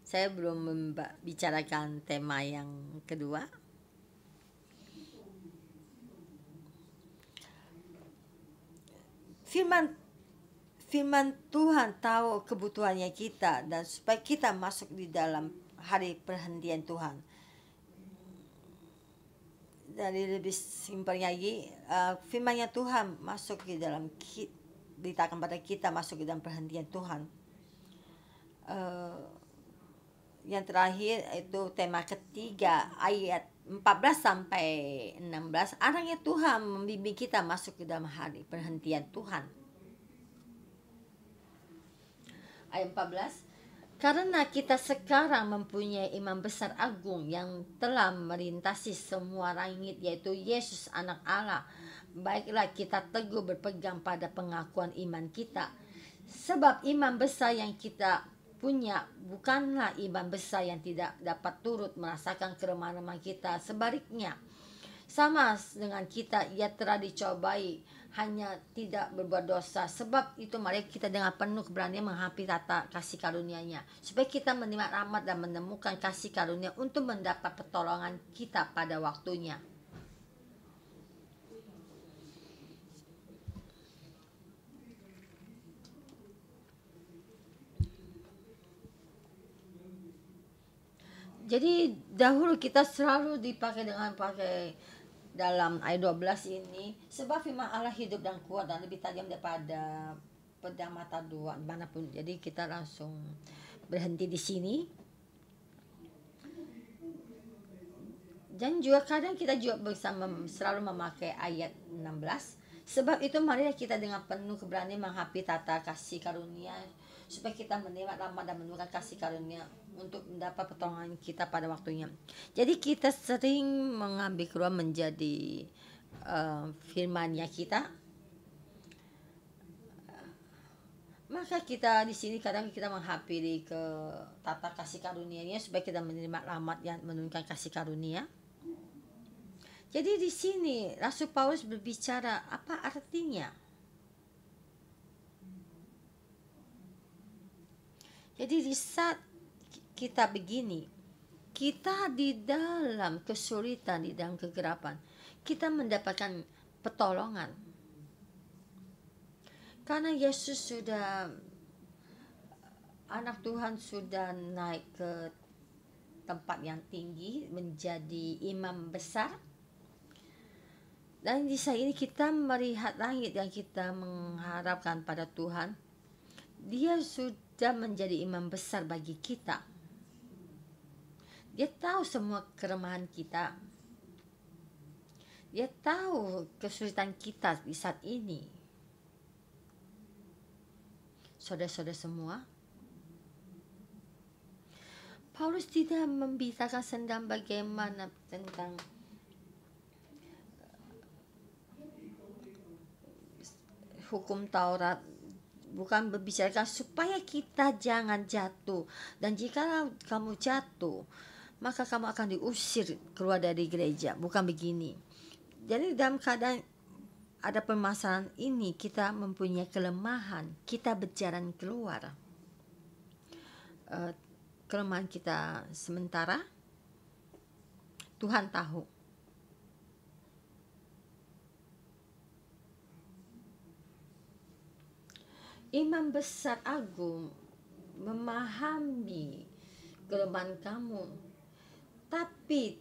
saya belum membicarakan tema yang kedua firman firman Tuhan tahu kebutuhannya kita dan supaya kita masuk di dalam hari perhentian Tuhan dari lebih simpel lagi uh, firmannya Tuhan masuk di dalam kita, beritakan pada kita masuk di dalam perhentian Tuhan eh, yang terakhir itu tema ketiga ayat 14 sampai 16 arahnya Tuhan membimbing kita masuk ke dalam hari perhentian Tuhan ayat 14 karena kita sekarang mempunyai imam besar agung yang telah merintasi semua langit yaitu Yesus anak Allah baiklah kita teguh berpegang pada pengakuan iman kita sebab imam besar yang kita punya bukanlah iman besar yang tidak dapat turut merasakan keremahan kita. Sebaliknya, sama dengan kita ia telah dicobai hanya tidak berbuat dosa sebab itu mari kita dengan penuh keberanian menghampiri tata kasih karunia-Nya supaya kita menerima rahmat dan menemukan kasih karunia untuk mendapat pertolongan kita pada waktunya. jadi dahulu kita selalu dipakai dengan pakai dalam ayat 12 ini sebab firman Allah hidup dan kuat dan lebih tajam daripada pedang mata dua manapun jadi kita langsung berhenti di sini dan juga kadang kita juga bersama selalu memakai ayat 16 sebab itu mari kita dengan penuh keberanian menghapi tata kasih karunia supaya kita menerima lama dan menemukan kasih karunia untuk mendapat pertolongan kita pada waktunya. Jadi kita sering mengambil keluar menjadi uh, firmannya kita. Maka kita di sini kadang kita menghampiri ke tata kasih karunia-Nya supaya kita menerima rahmat yang menunjukkan kasih karunia. Jadi di sini Rasul Paulus berbicara apa artinya? Jadi di saat kita begini, kita di dalam kesulitan, di dalam kegerapan, kita mendapatkan pertolongan. Karena Yesus sudah anak Tuhan sudah naik ke tempat yang tinggi menjadi imam besar. Dan di saat ini kita melihat langit yang kita mengharapkan pada Tuhan. Dia sudah menjadi imam besar bagi kita dia tahu semua keremahan kita. Dia tahu kesulitan kita di saat ini. Saudara-saudara semua, Paulus tidak membicarakan sendam bagaimana tentang eh, hukum Taurat bukan berbicara supaya kita jangan jatuh dan jika kamu jatuh maka kamu akan diusir keluar dari gereja. Bukan begini. Jadi dalam keadaan ada permasalahan ini, kita mempunyai kelemahan, kita berjalan keluar. Uh, kelemahan kita sementara, Tuhan tahu. Imam besar agung memahami kelemahan kamu tapi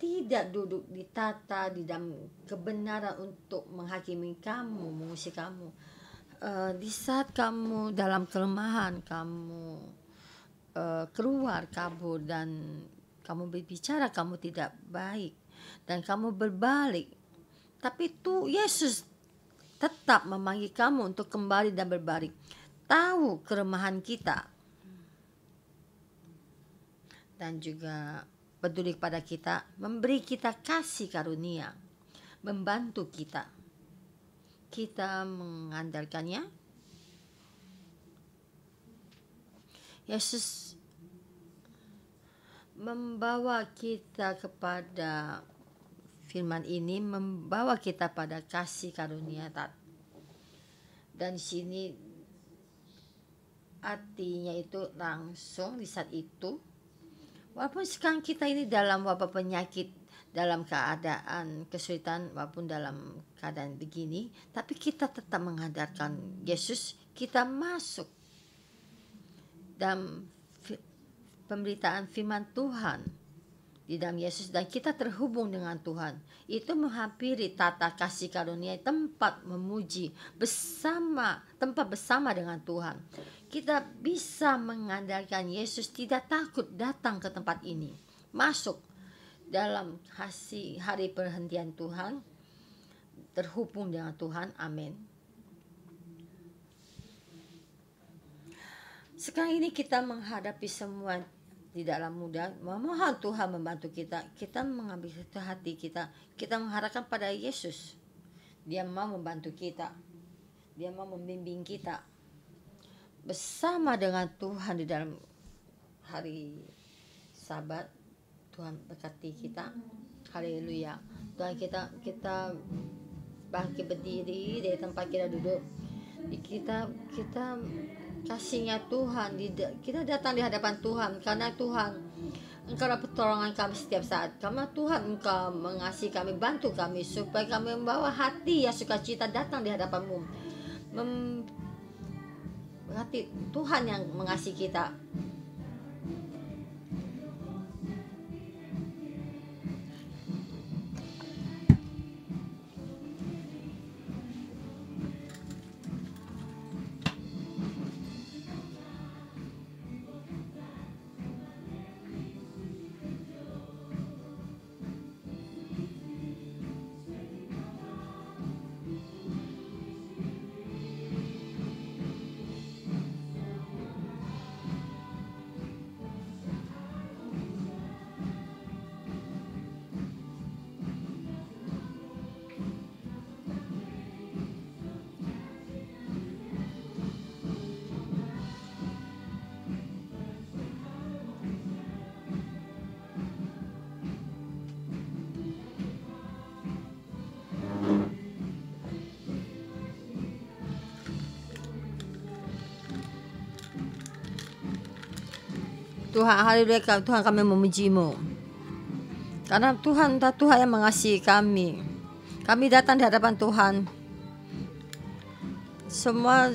tidak duduk di tata di dalam kebenaran untuk menghakimi kamu, mengusik kamu. Uh, di saat kamu dalam kelemahan, kamu uh, keluar kabur dan kamu berbicara kamu tidak baik dan kamu berbalik. Tapi itu Yesus tetap memanggil kamu untuk kembali dan berbalik. Tahu kelemahan kita, dan juga peduli kepada kita, memberi kita kasih karunia, membantu kita. Kita mengandalkannya. Yesus membawa kita kepada firman ini membawa kita pada kasih karunia tat. Dan sini artinya itu langsung di saat itu Walaupun sekarang kita ini dalam wabah penyakit, dalam keadaan kesulitan, walaupun dalam keadaan begini, tapi kita tetap mengandalkan Yesus, kita masuk dalam pemberitaan firman Tuhan di dalam Yesus dan kita terhubung dengan Tuhan. Itu menghampiri tata kasih karunia tempat memuji bersama, tempat bersama dengan Tuhan. Kita bisa mengandalkan Yesus tidak takut datang ke tempat ini. Masuk dalam hari perhentian Tuhan terhubung dengan Tuhan. Amin. Sekarang ini kita menghadapi semua di tidaklah mudah. Memohon Tuhan membantu kita. Kita mengambil itu hati kita. Kita mengharapkan pada Yesus. Dia mau membantu kita. Dia mau membimbing kita. Bersama dengan Tuhan di dalam hari Sabat, Tuhan berkati kita. Haleluya. Tuhan kita kita bangkit berdiri dari tempat kita duduk. Kita kita kasihnya Tuhan kita datang di hadapan Tuhan karena Tuhan Engkau adalah pertolongan kami setiap saat Karena Tuhan Engkau mengasihi kami Bantu kami supaya kami membawa hati yang sukacita datang di hadapanmu Mem... Tuhan yang mengasihi kita Tuhan haleluya Tuhan kami memujimu karena Tuhan entah Tuhan yang mengasihi kami kami datang di hadapan Tuhan semua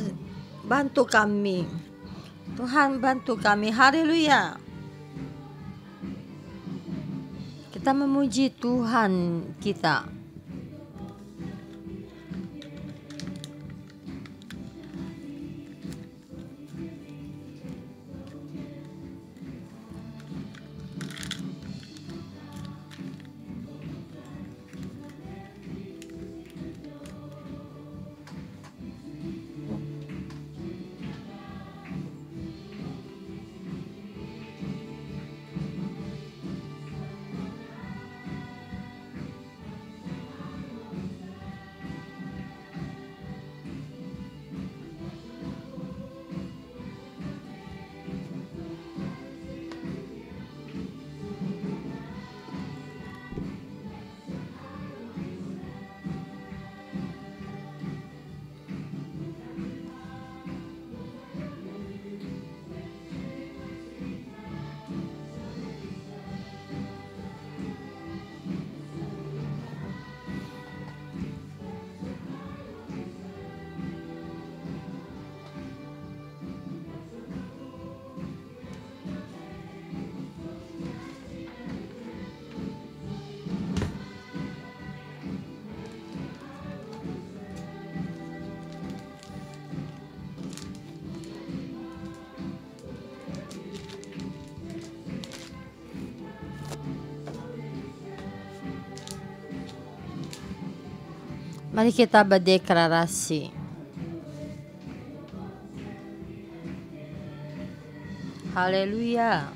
bantu kami Tuhan bantu kami haleluya kita memuji Tuhan kita Mari kita berdeklarasi. Haleluya.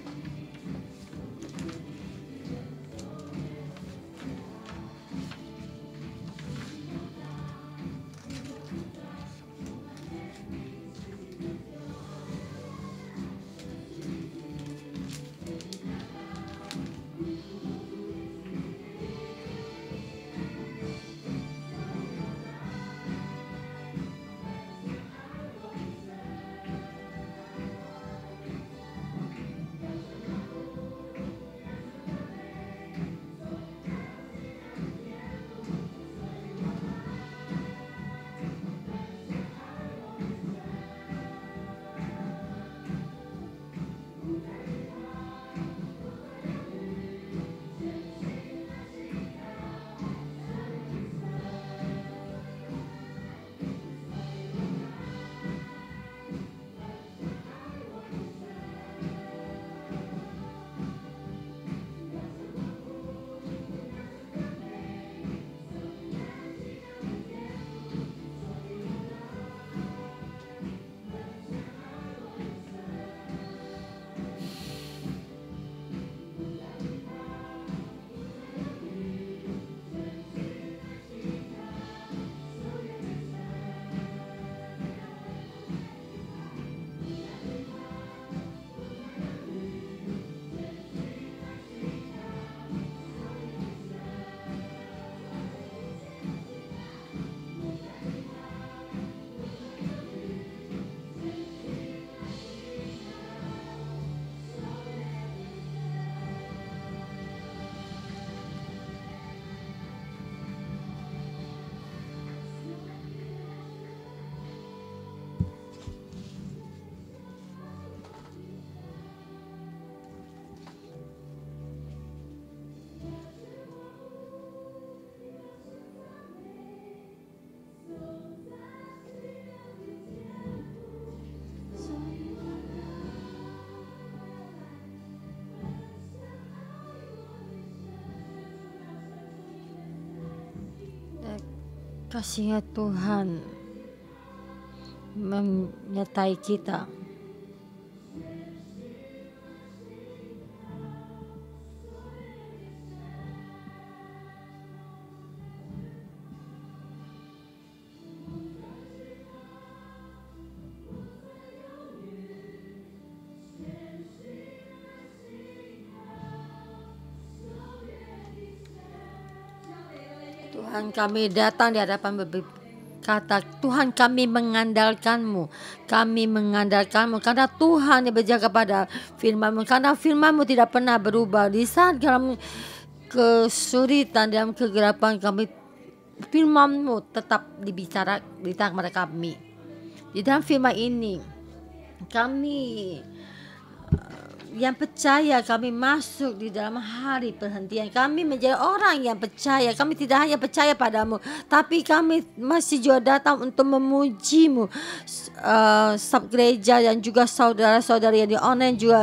Kasihan Tuhan menyertai kita. kami datang di hadapan kata Tuhan kami mengandalkanmu kami mengandalkanmu karena Tuhan yang berjaga pada firmanmu karena firmanmu tidak pernah berubah di saat dalam kesulitan dalam kegelapan kami firmanmu tetap dibicara di tangan mereka kami di dalam firman ini kami yang percaya kami masuk di dalam hari perhentian kami menjadi orang yang percaya kami tidak hanya percaya padamu tapi kami masih juga datang untuk memujimu uh, sub gereja dan juga saudara-saudari yang di online juga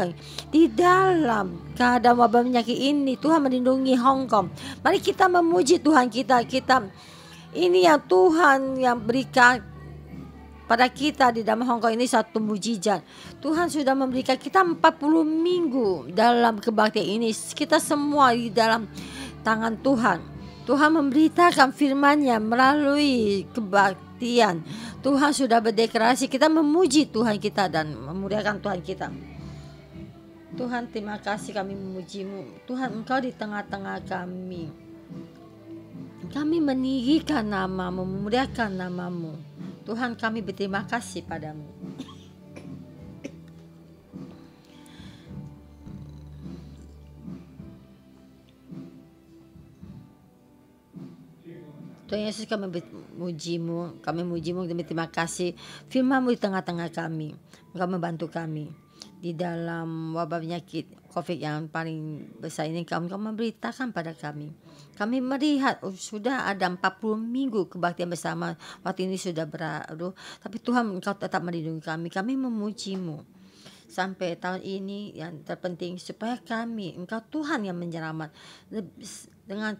di dalam keadaan wabah penyakit ini Tuhan melindungi Hong Kong mari kita memuji Tuhan kita kita ini yang Tuhan yang berikan pada kita di dalam Hongkong ini satu mujizat. Tuhan sudah memberikan kita 40 minggu dalam kebaktian ini. Kita semua di dalam tangan Tuhan. Tuhan memberitakan firman-Nya melalui kebaktian. Tuhan sudah berdeklarasi kita memuji Tuhan kita dan memuliakan Tuhan kita. Tuhan terima kasih kami memujimu. Tuhan engkau di tengah-tengah kami. Kami meninggikan nama, memuliakan namamu. Tuhan kami berterima kasih padamu. Tuhan Yesus kami mujimu, kami mujimu dan berterima kasih firmanmu di tengah-tengah kami. Engkau membantu kami di dalam wabah penyakit COVID yang paling besar ini kamu, kamu memberitakan pada kami kami melihat oh, sudah ada 40 minggu kebaktian bersama waktu ini sudah berat tapi Tuhan engkau tetap melindungi kami kami memujimu sampai tahun ini yang terpenting supaya kami engkau Tuhan yang menyelamat dengan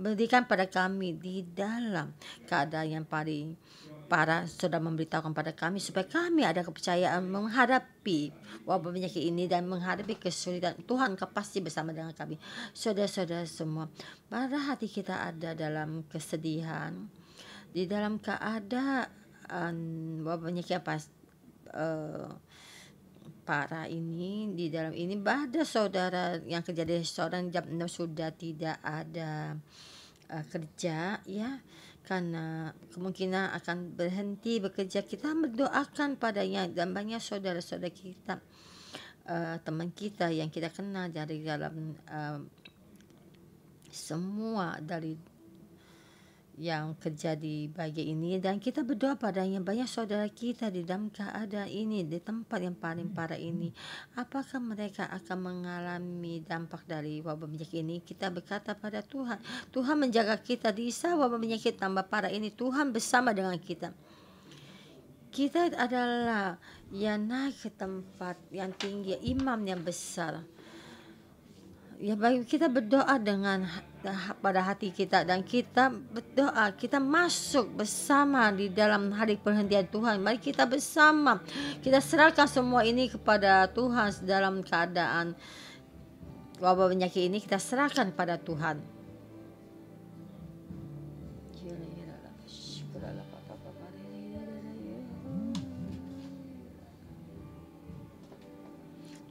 berikan pada kami di dalam keadaan yang paling para sudah memberitahukan kepada kami supaya kami ada kepercayaan menghadapi wabah penyakit ini dan menghadapi kesulitan Tuhan pasti bersama dengan kami saudara-saudara semua pada hati kita ada dalam kesedihan di dalam keadaan wabah penyakit apa uh, parah ini di dalam ini pada saudara yang kerja di restoran jam 6 sudah tidak ada uh, kerja ya Karena kemungkinan akan berhenti bekerja kita mendoakan padanya dan banyak saudara-saudara kita uh, teman kita yang kita kenal dari dalam uh, semua dari yang kerja di bagian ini dan kita berdoa padanya banyak saudara kita di dalam keadaan ini di tempat yang paling hmm. parah ini apakah mereka akan mengalami dampak dari wabah penyakit ini kita berkata pada Tuhan Tuhan menjaga kita di wabah penyakit tambah parah ini Tuhan bersama dengan kita kita adalah yang naik ke tempat yang tinggi imam yang besar ya baik kita berdoa dengan pada hati kita dan kita berdoa kita masuk bersama di dalam hari perhentian Tuhan mari kita bersama kita serahkan semua ini kepada Tuhan dalam keadaan wabah penyakit ini kita serahkan pada Tuhan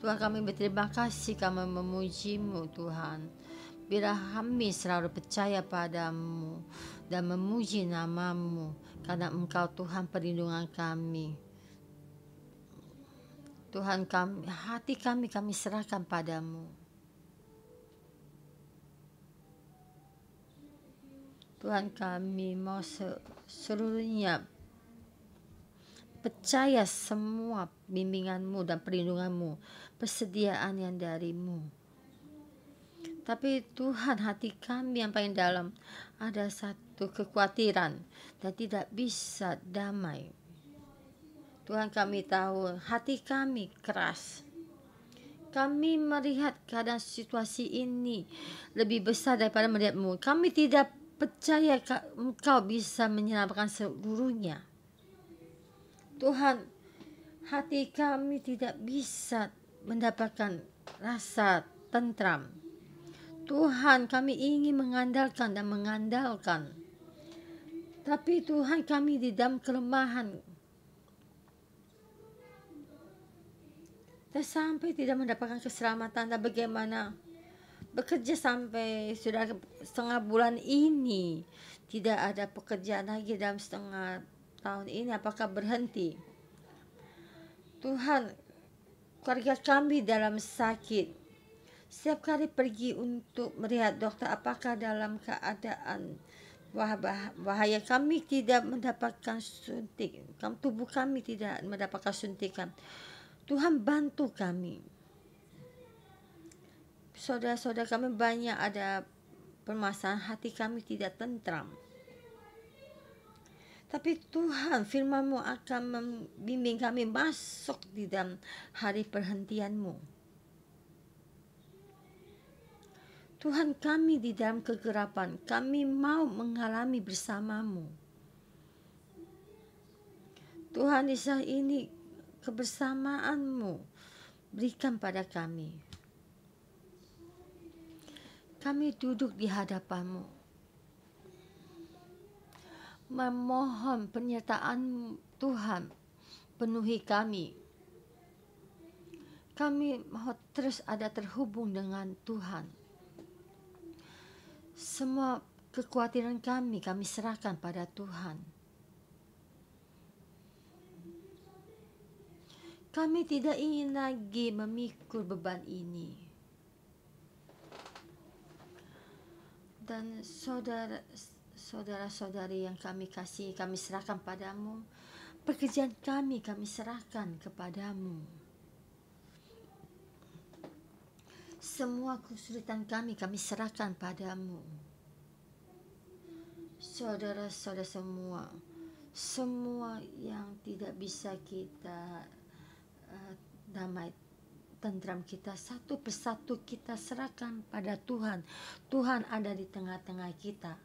Tuhan kami berterima kasih kami memujimu Tuhan. Bila kami selalu percaya padamu dan memuji namamu karena engkau Tuhan perlindungan kami. Tuhan kami, hati kami kami serahkan padamu. Tuhan kami mau seluruhnya percaya semua bimbinganmu dan perlindunganmu persediaan yang darimu. Tapi Tuhan hati kami yang paling dalam ada satu kekhawatiran dan tidak bisa damai. Tuhan kami tahu hati kami keras. Kami melihat keadaan situasi ini lebih besar daripada melihatmu. Kami tidak percaya engkau bisa menyelamatkan seluruhnya. Tuhan, hati kami tidak bisa mendapatkan rasa tentram. Tuhan, kami ingin mengandalkan dan mengandalkan. Tapi Tuhan kami di dalam kelemahan. Dan sampai tidak mendapatkan keselamatan dan bagaimana bekerja sampai sudah setengah bulan ini tidak ada pekerjaan lagi dalam setengah tahun ini apakah berhenti Tuhan keluarga kami dalam sakit. Setiap kali pergi untuk melihat dokter apakah dalam keadaan bahaya kami tidak mendapatkan suntik. Tubuh kami tidak mendapatkan suntikan. Tuhan bantu kami. Saudara-saudara kami banyak ada permasalahan hati kami tidak tentram. Tapi Tuhan firmanmu akan membimbing kami masuk di dalam hari perhentianmu. Tuhan kami di dalam kegerapan, kami mau mengalami bersamamu. Tuhan di saat ini kebersamaanmu berikan pada kami. Kami duduk di hadapanmu memohon pernyataan Tuhan, penuhi kami. Kami mau terus ada terhubung dengan Tuhan. Semua kekhawatiran kami, kami serahkan pada Tuhan. Kami tidak ingin lagi memikul beban ini. Dan saudara Saudara-saudari yang kami kasih, kami serahkan padamu. Pekerjaan kami, kami serahkan kepadamu. Semua kesulitan kami, kami serahkan padamu. Saudara-saudara semua, semua yang tidak bisa kita uh, damai tentram kita satu persatu kita serahkan pada Tuhan. Tuhan ada di tengah-tengah kita.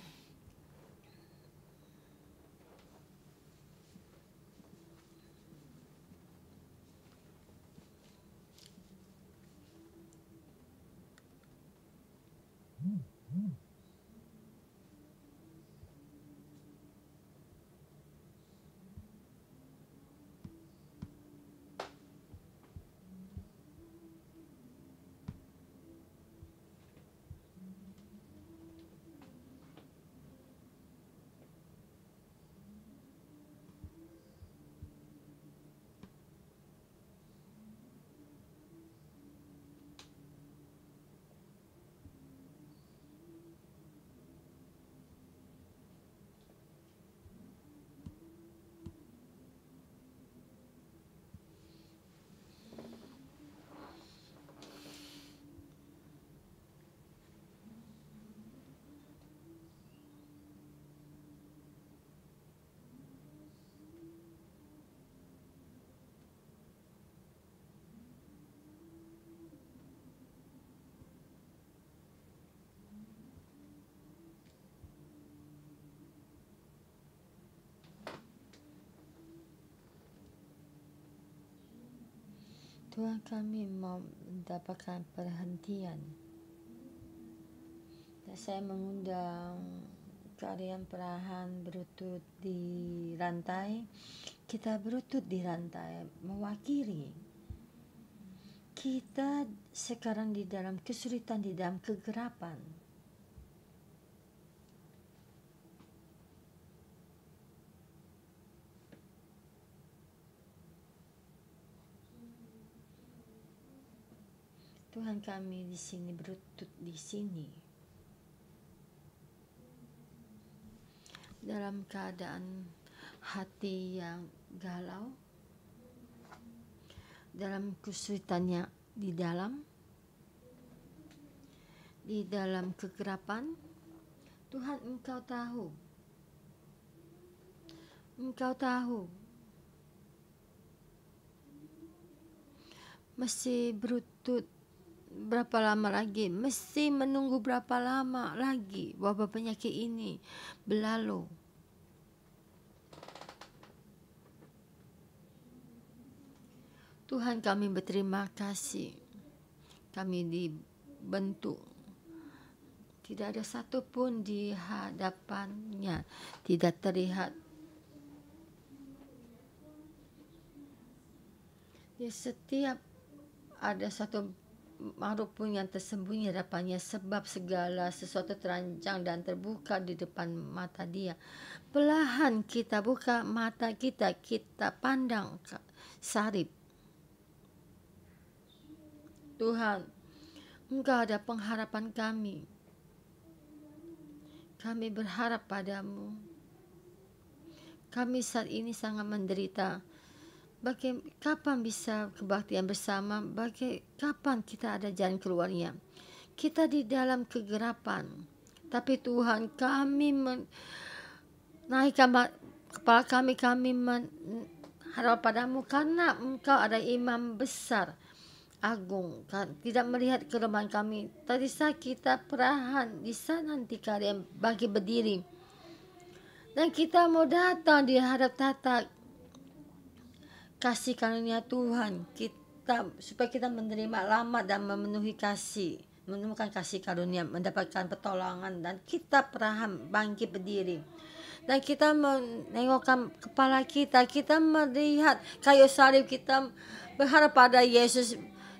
Tuhan kami mau mendapatkan perhentian dan saya mengundang kalian perahan berutut di rantai kita berutut di rantai mewakili kita sekarang di dalam kesulitan di dalam kegerapan Tuhan kami di sini berutut di sini. Dalam keadaan hati yang galau, dalam kesulitannya di dalam, di dalam kegerapan, Tuhan Engkau tahu. Engkau tahu. Masih berutut berapa lama lagi mesti menunggu berapa lama lagi wabah penyakit ini berlalu Tuhan kami berterima kasih kami dibentuk tidak ada satu pun di hadapannya tidak terlihat di ya, setiap ada satu makhluk pun yang tersembunyi hadapannya sebab segala sesuatu terancang dan terbuka di depan mata dia. Pelan kita buka mata kita, kita pandang sarip. Tuhan, Engkau ada pengharapan kami. Kami berharap padamu. Kami saat ini sangat menderita Bagaimana kapan bisa kebaktian bersama, bagai kapan kita ada jalan keluarnya. Kita di dalam kegerapan, tapi Tuhan kami naikkan kepala kami, kami harap padamu karena engkau ada imam besar agung kan tidak melihat kelemahan kami tadi saat kita perahan di sana nanti kalian bagi berdiri dan kita mau datang di hadap tata kasih karunia Tuhan kita supaya kita menerima lama dan memenuhi kasih menemukan kasih karunia mendapatkan pertolongan dan kita peraham bangkit berdiri dan kita menengokkan kepala kita kita melihat kayu salib kita berharap pada Yesus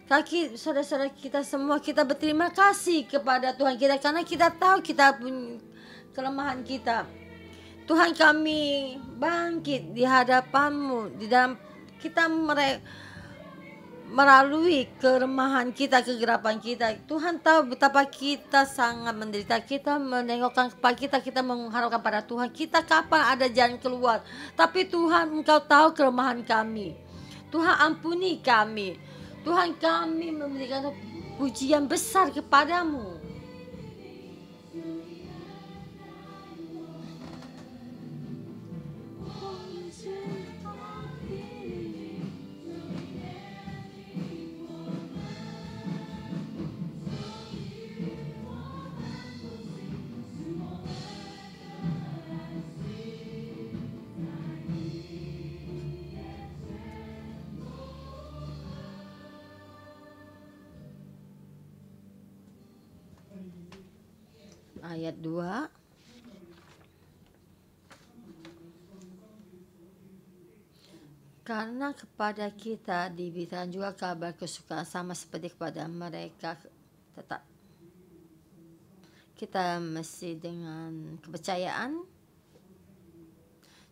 kaki saudara-saudara kita semua kita berterima kasih kepada Tuhan kita karena kita tahu kita punya kelemahan kita Tuhan kami bangkit di hadapanmu di dalam kita mere melalui keremahan kita, kegerapan kita. Tuhan tahu betapa kita sangat menderita. Kita menengokkan kepada kita, kita mengharapkan pada Tuhan. Kita kapan ada jalan keluar. Tapi Tuhan engkau tahu kelemahan kami. Tuhan ampuni kami. Tuhan kami memberikan pujian besar kepadamu. ayat 2 Karena kepada kita diberikan juga kabar kesukaan sama seperti kepada mereka tetap kita mesti dengan kepercayaan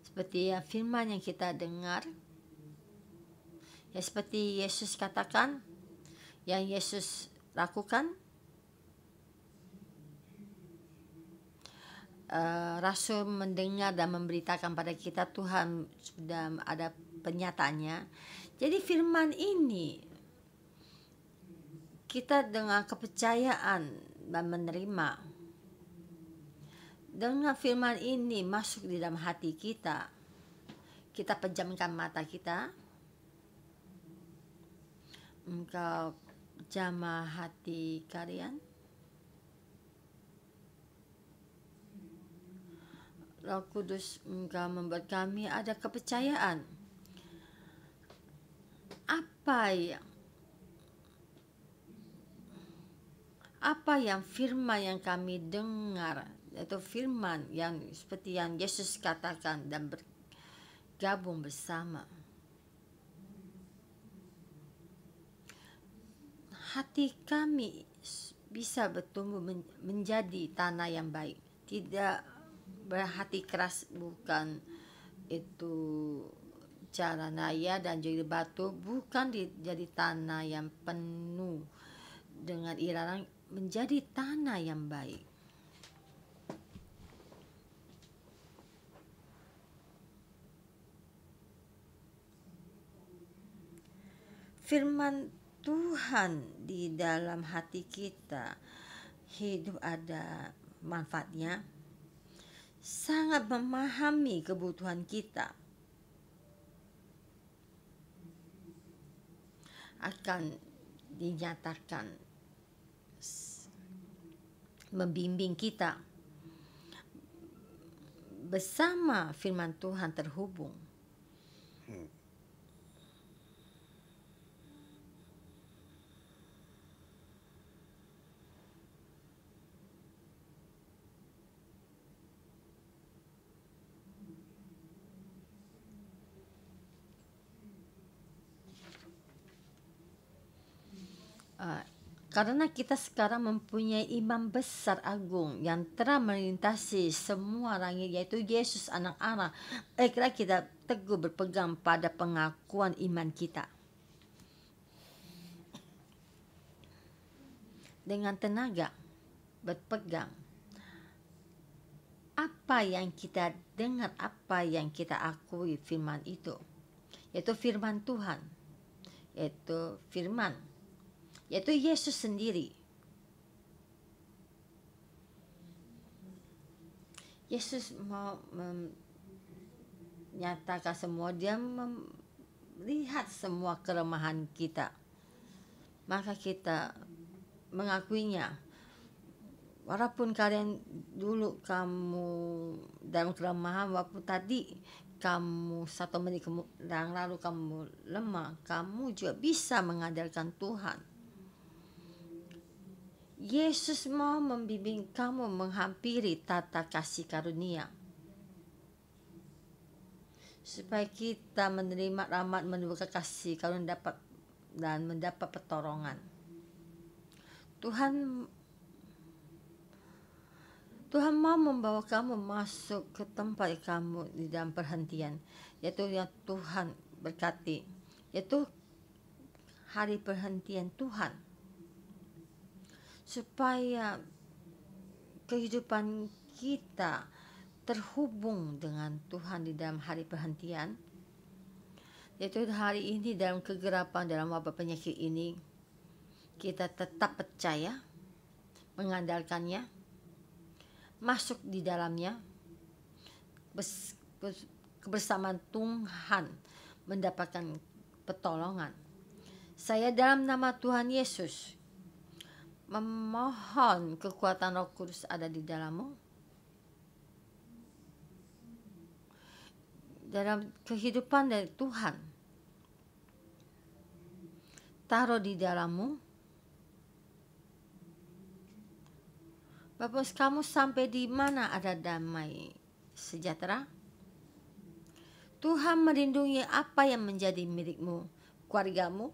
seperti yang firman yang kita dengar ya seperti Yesus katakan yang Yesus lakukan Eh, rasul mendengar dan memberitakan pada kita Tuhan sudah ada penyataannya. Jadi firman ini kita dengan kepercayaan dan menerima. Dengan firman ini masuk di dalam hati kita, kita pejamkan mata kita. Engkau jamah hati kalian Roh Kudus Engkau membuat kami ada kepercayaan. Apa yang apa yang firman yang kami dengar yaitu firman yang seperti yang Yesus katakan dan bergabung bersama hati kami bisa bertumbuh menjadi tanah yang baik tidak berhati keras bukan itu cara naya dan jadi batu bukan jadi tanah yang penuh dengan ilalang menjadi tanah yang baik. Firman Tuhan di dalam hati kita hidup ada manfaatnya sangat memahami kebutuhan kita akan dinyatakan membimbing kita bersama firman Tuhan terhubung. Hmm. Eh, karena kita sekarang mempunyai imam besar agung yang telah melintasi semua langit yaitu Yesus anak Allah. Eh, Baiklah kita teguh berpegang pada pengakuan iman kita. Dengan tenaga berpegang apa yang kita dengar, apa yang kita akui firman itu. Yaitu firman Tuhan. Yaitu firman yaitu Yesus sendiri. Yesus mau menyatakan semua, dia melihat semua kelemahan kita. Maka kita mengakuinya. Walaupun kalian dulu kamu dalam kelemahan, waktu tadi kamu satu menit dan lalu kamu lemah, kamu juga bisa mengandalkan Tuhan. Yesus mau membimbing kamu menghampiri tata kasih karunia. Supaya kita menerima rahmat menurut kasih karunia dapat dan mendapat pertolongan. Tuhan Tuhan mau membawa kamu masuk ke tempat kamu di dalam perhentian, yaitu yang Tuhan berkati, yaitu hari perhentian Tuhan supaya kehidupan kita terhubung dengan Tuhan di dalam hari perhentian yaitu hari ini dalam kegerapan dalam wabah penyakit ini kita tetap percaya mengandalkannya masuk di dalamnya kebersamaan Tuhan mendapatkan pertolongan saya dalam nama Tuhan Yesus memohon kekuatan Roh Kudus ada di dalammu. Dalam kehidupan dari Tuhan. Taruh di dalammu. Bapak, kamu sampai di mana ada damai sejahtera? Tuhan merindungi apa yang menjadi milikmu, keluargamu,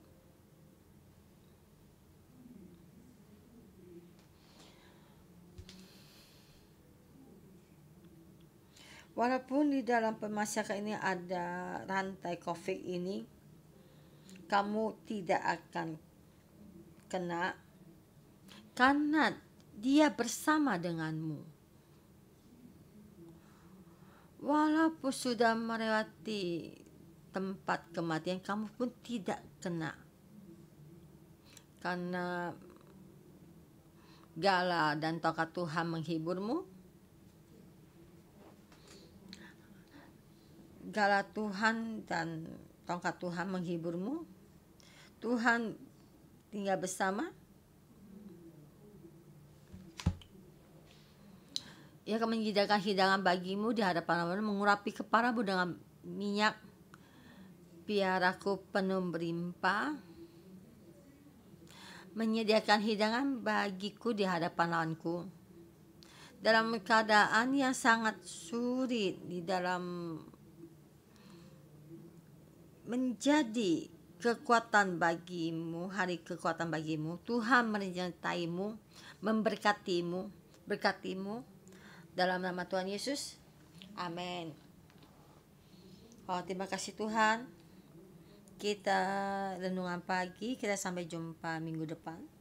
Walaupun di dalam pemasyarakat ini ada rantai COVID ini, kamu tidak akan kena karena dia bersama denganmu walaupun sudah melewati tempat kematian kamu pun tidak kena karena gala dan tokat Tuhan menghiburmu Gala Tuhan dan tongkat Tuhan menghiburmu. Tuhan tinggal bersama. Ia akan menyediakan hidangan bagimu di hadapan Allah, mengurapi kepalamu dengan minyak biar aku penuh berlimpah menyediakan hidangan bagiku di hadapan lawanku dalam keadaan yang sangat sulit di dalam menjadi kekuatan bagimu, hari kekuatan bagimu. Tuhan menyertaimu, memberkatimu, berkatimu dalam nama Tuhan Yesus. Amin. Oh, terima kasih Tuhan. Kita renungan pagi, kita sampai jumpa minggu depan.